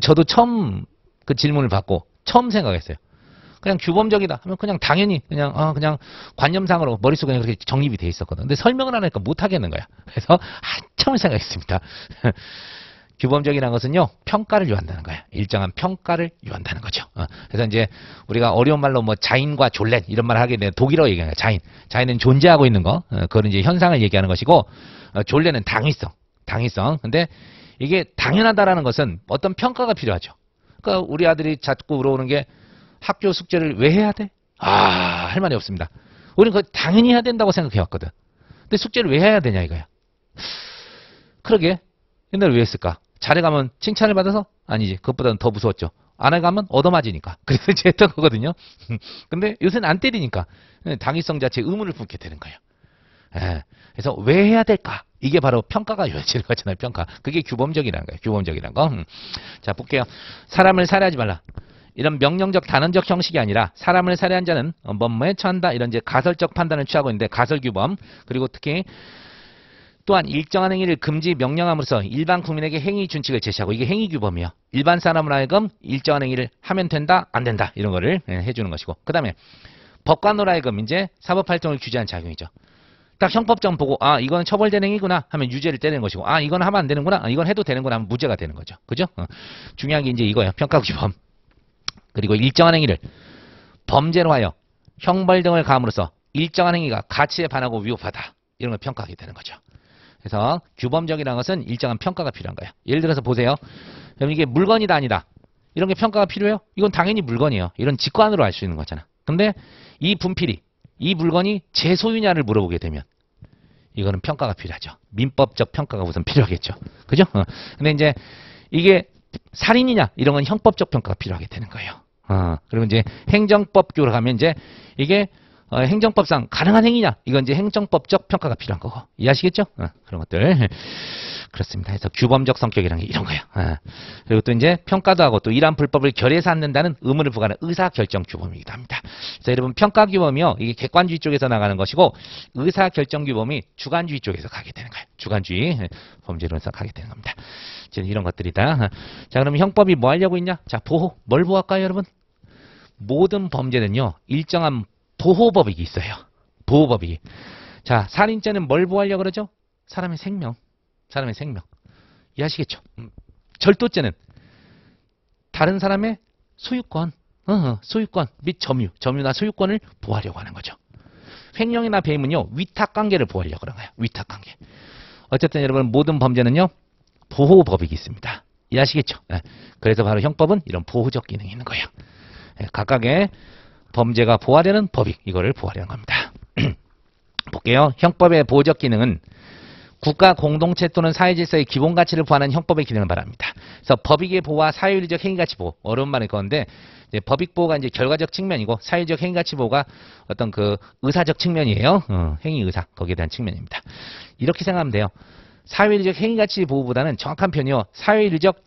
저도 처음 그 질문을 받고 처음 생각했어요. 그냥 규범적이다 하면 그냥 당연히 그냥 아 그냥 관념상으로 머릿속에 그렇게 정립이 돼 있었거든. 근데 설명을 안 하니까 못 하겠는 거야. 그래서 한참을 생각했습니다. 규범적이라는 것은요 평가를 요한다는 거야 일정한 평가를 요한다는 거죠 어, 그래서 이제 우리가 어려운 말로 뭐 자인과 졸렌 이런 말을 하게 되면 독일어 얘기하는 거야 자인 자인은 존재하고 있는 거 어, 그런 이제 현상을 얘기하는 것이고 어, 졸렌은 당위성 당위성 근데 이게 당연하다라는 것은 어떤 평가가 필요하죠. 그러니까 우리 아들이 자꾸 물어오는 게 학교 숙제를 왜 해야 돼? 아, 할 말이 없습니다. 우린그그 당연히 해야 된다고 생각해왔거든. 근데 숙제를 왜 해야 되냐 이거야. 그러게 옛날에 왜 했을까? 잘해가면 칭찬을 받아서 아니지 그것보다는 더 무서웠죠. 안 해가면 얻어맞으니까 그래서 이제 했던 거거든요. 근데 요새는 안 때리니까 당위성 자체 의문을 품게 되는 거예요. 예. 그래서 왜 해야 될까? 이게 바로 평가가 요지는 거잖아요. 평가. 그게 규범적이라는 거예요. 규범적이라는 거. 음. 자 볼게요. 사람을 살해하지 말라. 이런 명령적 단언적 형식이 아니라 사람을 살해한 자는 뭐뭐에 처한다 이런 이제 가설적 판단을 취하고 있는데 가설규범 그리고 특히 또한 일정한 행위를 금지 명령함으로써 일반 국민에게 행위 준칙을 제시하고 이게 행위 규범이요. 일반 사람으로 하여금 일정한 행위를 하면 된다 안 된다 이런 거를 예, 해주는 것이고 그 다음에 법관으로 하여금 이제 사법 활동을 규제한 작용이죠. 딱 형법정 보고 아 이건 처벌된 행위구나 하면 유죄를 때리는 것이고 아 이건 하면 안 되는구나 아, 이건 해도 되는구나 하면 무죄가 되는 거죠 그죠 어. 중요한 게 이제 이거예요 평가규범 그리고 일정한 행위를 범죄로 하여 형벌 등을 가함으로써 일정한 행위가 가치에 반하고 위법하다 이런 걸 평가하게 되는 거죠 그래서 규범적이라는 것은 일정한 평가가 필요한 거예요 예를 들어서 보세요 그럼 이게 물건이다 아니다 이런 게 평가가 필요해요 이건 당연히 물건이에요 이런 직관으로 알 수 있는 거잖아 근데 이 분필이 이 물건이 제 소유냐를 물어보게 되면 이거는 평가가 필요하죠. 민법적 평가가 우선 필요하겠죠. 그죠? 어. 근데 이제 이게 살인이냐 이런 건 형법적 평가가 필요하게 되는 거예요. 어. 그리고 이제 행정법규로 가면 이제 이게 어, 행정법상 가능한 행위냐 이건 이제 행정법적 평가가 필요한 거고 이해하시겠죠? 어, 그런 것들 그렇습니다. 그래서 규범적 성격이라는 게 이런 거예요. 어. 그리고 또 이제 평가도 하고 또 이러한 불법을 결해서 않는다는 의무를 부과하는 의사결정 규범이기도 합니다. 그래서 여러분 평가 규범이요 이게 객관주의 쪽에서 나가는 것이고 의사결정 규범이 주관주의 쪽에서 가게 되는 거예요. 주관주의 예, 범죄론에서 가게 되는 겁니다. 지금 이런 것들이다. 어. 자 그럼 형법이 뭐 하려고 있냐? 자 보호 뭘 보호할까요 여러분? 모든 범죄는요 일정한 보호법이 있어요. 보호법이. 자, 살인죄는 뭘 보호하려고 그러죠? 사람의 생명. 사람의 생명. 이해하시겠죠? 음. 절도죄는 다른 사람의 소유권, 어허, 소유권 및 점유, 점유나 소유권을 보호하려고 하는 거죠. 횡령이나 배임은요, 위탁관계를 보호하려고 그런 거예요. 위탁관계. 어쨌든 여러분 모든 범죄는요, 보호법익이 있습니다. 이해하시겠죠? 예. 그래서 바로 형법은 이런 보호적 기능이 있는 거예요. 예, 각각의 범죄가 보호되는 법익 이거를 보호하려는 겁니다. 볼게요. 형법의 보호적 기능은 국가 공동체 또는 사회 질서의 기본 가치를 보하는 형법의 기능을 말합니다. 그래서 법익의 보호와 사회윤리적 행위 가치 보호 어려운 말일 건데 법익 보호가 이제 결과적 측면이고 사회적 행위 가치 보호가 어떤 그 의사적 측면이에요. 어, 행위 의사 거기에 대한 측면입니다. 이렇게 생각하면 돼요. 사회적 행위 가치 보호보다는 정확한 편이요사회적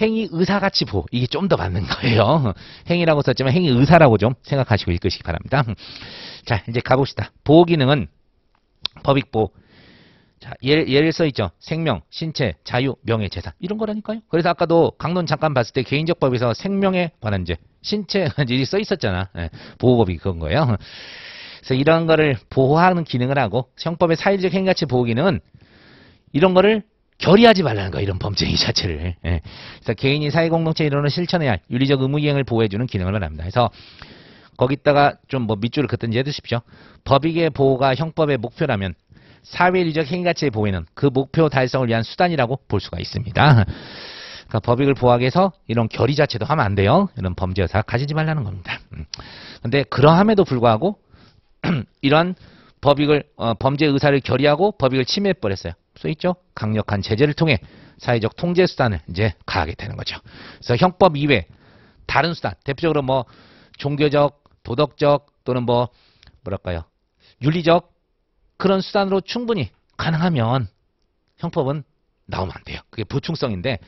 행위 의사같이 보 이게 좀 더 맞는 거예요. 행위라고 썼지만 행위 의사라고 좀 생각하시고 읽으시기 바랍니다. 자 이제 가봅시다. 보호 기능은 법익보 자, 예를, 예를 써 있죠. 생명, 신체, 자유, 명예, 재산 이런 거라니까요. 그래서 아까도 강론 잠깐 봤을 때 개인적 법에서 생명에 관한 이제 신체 이제 써 있었잖아. 예, 보호법이 그런 거예요. 그래서 이런 거를 보호하는 기능을 하고 형법의 사회적 행위같이 보호 기능은 이런 거를 결의하지 말라는 거야 이런 범죄의 자체를 예. 그래서 개인이 사회 공동체 이론을 실천해야 할 유리적 의무 이행을 보호해주는 기능을 말합니다 그래서 거기다가 좀 뭐 밑줄을 긋든지 해두십시오 법익의 보호가 형법의 목표라면 사회윤리적 행위 가치의 보호는 그 목표 달성을 위한 수단이라고 볼 수가 있습니다 그러니까 법익을 보호하기 위해서 이런 결의 자체도 하면 안 돼요 이런 범죄 여사 가지지 말라는 겁니다 음. 근데 그러함에도 불구하고 이런 법익을 어, 범죄 의사를 결의하고 법익을 침해해버렸어요 수있죠 강력한 제재를 통해 사회적 통제 수단을 이제 가하게 되는 거죠. 그래서 형법 이외 다른 수단, 대표적으로 뭐 종교적, 도덕적 또는 뭐 뭐랄까요? 윤리적 그런 수단으로 충분히 가능하면 형법은 나오면 안 돼요. 그게 보충성인데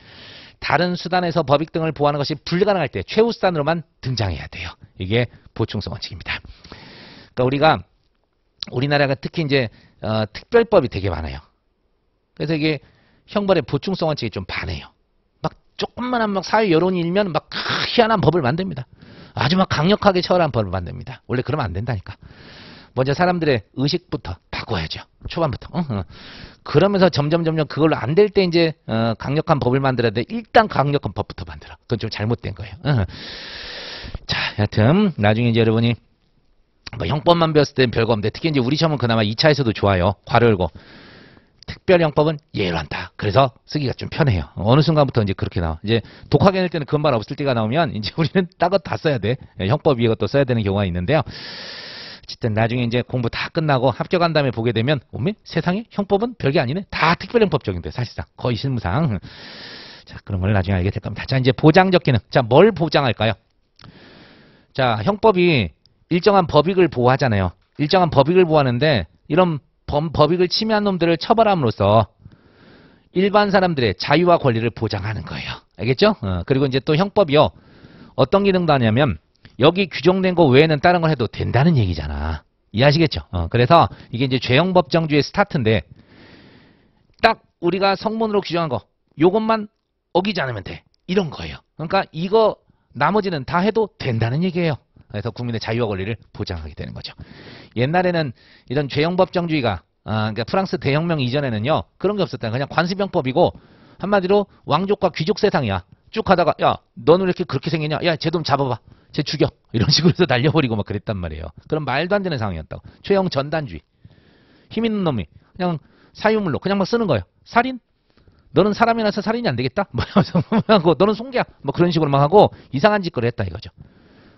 다른 수단에서 법익 등을 보호하는 것이 불가능할 때 최후 수단으로만 등장해야 돼요. 이게 보충성 원칙입니다. 그러니까 우리가 우리나라가 특히 이제 어, 특별법이 되게 많아요. 그래서 이게 형벌의 보충성 원칙이 좀 반해요. 막 조금만한 막 사회 여론이 일면 막 희한한 법을 만듭니다. 아주 막 강력하게 처벌한 법을 만듭니다. 원래 그러면 안 된다니까. 먼저 사람들의 의식부터 바꿔야죠. 초반부터. 어, 어. 그러면서 점점 점점 그걸로 안 될 때 이제 어, 강력한 법을 만들어야 돼. 일단 강력한 법부터 만들어. 그건 좀 잘못된 거예요. 어. 자, 여튼 나중에 이제 여러분이 뭐 형법만 배웠을 때는 별거 없는데 특히 이제 우리 시험은 그나마 2차에서도 좋아요. 과를 열고. 특별형법은 예외로 한다. 그래서 쓰기가 좀 편해요. 어느 순간부터 이제 그렇게 나와. 이제 독학게낼 때는 그런 말 없을 때가 나오면 이제 우리는 딴것다 써야 돼. 예, 형법 위에 것도 써야 되는 경우가 있는데요. 어쨌든 나중에 이제 공부 다 끝나고 합격한 다음에 보게 되면 오메 세상에 형법은 별게 아니네. 다 특별형법적인데 사실상 거의 실무상. 자 그런 걸 나중에 알게 될 겁니다. 자 이제 보장적 기능. 자뭘 보장할까요? 자 형법이 일정한 법익을 보호하잖아요. 일정한 법익을 보호하는데 이런 범, 법익을 침해한 놈들을 처벌함으로써 일반 사람들의 자유와 권리를 보장하는 거예요. 알겠죠? 어, 그리고 이제 또 형법이요. 어떤 기능도 하냐면 여기 규정된 거 외에는 다른 걸 해도 된다는 얘기잖아. 이해하시겠죠? 어, 그래서 이게 이제 죄형법정주의 스타트인데 딱 우리가 성문으로 규정한 거 요것만 어기지 않으면 돼. 이런 거예요. 그러니까 이거 나머지는 다 해도 된다는 얘기예요. 그래서 국민의 자유와 권리를 보장하게 되는 거죠. 옛날에는 이런 죄형법정주의가 아, 그러니까 프랑스 대혁명 이전에는요 그런 게 없었다. 그냥 관습형법이고 한마디로 왕족과 귀족 세상이야. 쭉하다가야 너는 왜 이렇게 그렇게 생겼냐? 야 쟤 좀 잡아봐. 쟤 죽여. 이런 식으로 해서 날려버리고 막 그랬단 말이에요. 그런 말도 안 되는 상황이었다고. 최영 전단주의. 힘 있는 놈이 그냥 사유물로 그냥 막 쓰는 거예요. 살인? 너는 사람이라서 살인이 안 되겠다? 뭐라고 뭐 너는 송기야. 뭐 그런 식으로 막 하고 이상한 짓거리 했다 이거죠.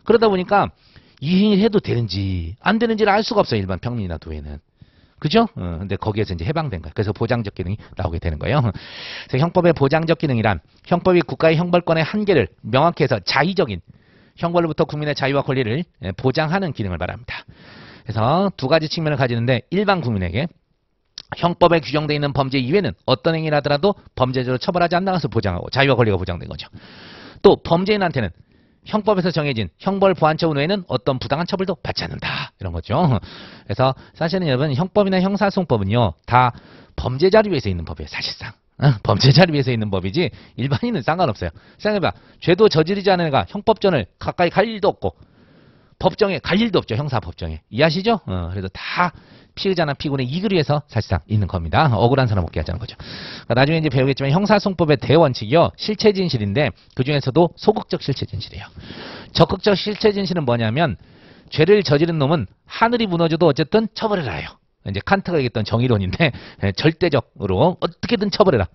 그러다 보니까 이행을 해도 되는지 안 되는지를 알 수가 없어요. 일반 평민이나 도에는. 그죠? 어, 근데 거기에서 이제 해방된 거예요. 그래서 보장적 기능이 나오게 되는 거예요. 그래서 형법의 보장적 기능이란 형법이 국가의 형벌권의 한계를 명확히 해서 자의적인 형벌로부터 국민의 자유와 권리를 예, 보장하는 기능을 말합니다. 그래서 두 가지 측면을 가지는데 일반 국민에게 형법에 규정되어 있는 범죄 이외는 에 어떤 행위를 하더라도 범죄적으로 처벌하지 않나가서 보장하고 자유와 권리가 보장된 거죠. 또 범죄인한테는 형법에서 정해진 형벌 보완처분 외에는 어떤 부당한 처벌도 받지 않는다. 이런 거죠. 그래서 사실은 여러분 형법이나 형사소송법은요. 다 범죄자를 위해서 있는 법이에요. 사실상. 범죄자를 위해서 있는 법이지 일반인은 상관없어요. 생각해봐. 죄도 저지르지 않은 애가 형법전을 가까이 갈 일도 없고 법정에 갈 일도 없죠. 형사법정에. 이해하시죠? 어, 그래서다 피의자나 피고인의 이익을 위해서 사실상 있는 겁니다. 억울한 사람 없게 하자는 거죠. 그러니까 나중에 이제 배우겠지만 형사소송법의 대원칙이요. 실체진실인데 그중에서도 소극적 실체진실이에요. 적극적 실체진실은 뭐냐면 죄를 저지른 놈은 하늘이 무너져도 어쨌든 처벌을 해요. 이제 칸트가 얘기했던 정의론인데 예, 절대적으로 어떻게든 처벌해라.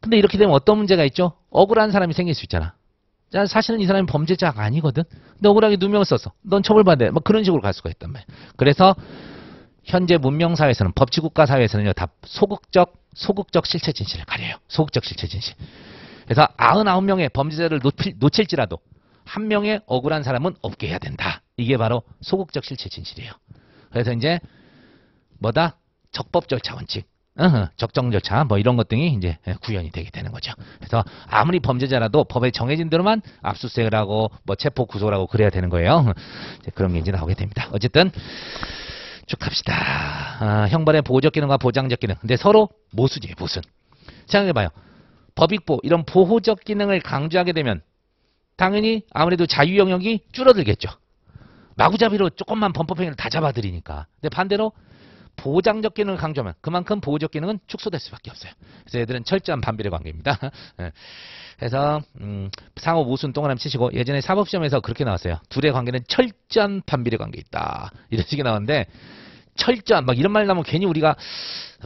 근데 이렇게 되면 어떤 문제가 있죠? 억울한 사람이 생길 수 있잖아. 사실은 이 사람이 범죄자가 아니거든. 근데 억울하게 누명을 썼어. 넌 처벌받아야 막 그런 식으로 갈 수가 있단 말이야. 그래서 현재 문명 사회에서는 법치 국가 사회에서는요. 다 소극적 소극적 실체 진실을 가려요. 소극적 실체 진실. 그래서 99명의 범죄자를 놓칠, 놓칠지라도 한 명의 억울한 사람은 없게 해야 된다. 이게 바로 소극적 실체 진실이에요. 그래서 이제 뭐다? 적법 절차 원칙. 적정 절차 뭐 이런 것 등이 이제 예, 구현이 되게 되는 거죠. 그래서 아무리 범죄자라도 법에 정해진 대로만 압수수색을 하고 뭐 체포 구속하고 을 그래야 되는 거예요. 그런 게 이제 나오게 됩니다. 어쨌든 쭉 갑시다. 아, 형벌의 보호적 기능과 보장적 기능. 근데 서로 모순이에요. 모순. 생각해봐요. 법익보 이런 보호적 기능을 강조하게 되면 당연히 아무래도 자유 영역이 줄어들겠죠. 마구잡이로 조금만 범법행위를 다 잡아들이니까. 근데 반대로 보장적 기능을 강조하면 그만큼 보호적 기능은 축소될 수밖에 없어요. 그래서 얘들은 철저한 반비례 관계입니다. 예. 그래서 음, 상호 모순 동그라미 치시고 예전에 사법시험에서 그렇게 나왔어요. 둘의 관계는 철저한 반비례 관계 있다. 이런 식이 나왔는데 철저한 막 이런 말 나오면 괜히 우리가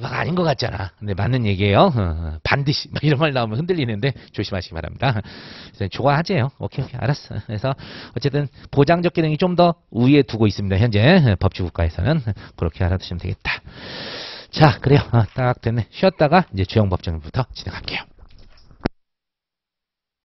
막 아닌 것 같잖아. 근데 네, 맞는 얘기예요. 어, 어, 반드시 막 이런 말 나오면 흔들리는데 조심하시기 바랍니다. 좋아하세요. 오케이 오케이 알았어. 그래서 어쨌든 보장적 기능이 좀 더 위에 두고 있습니다. 현재 법치국가에서는 그렇게 알아두시면 되겠다. 자 그래요. 어, 딱 됐네. 쉬었다가 이제 주형 법정부터 진행할게요.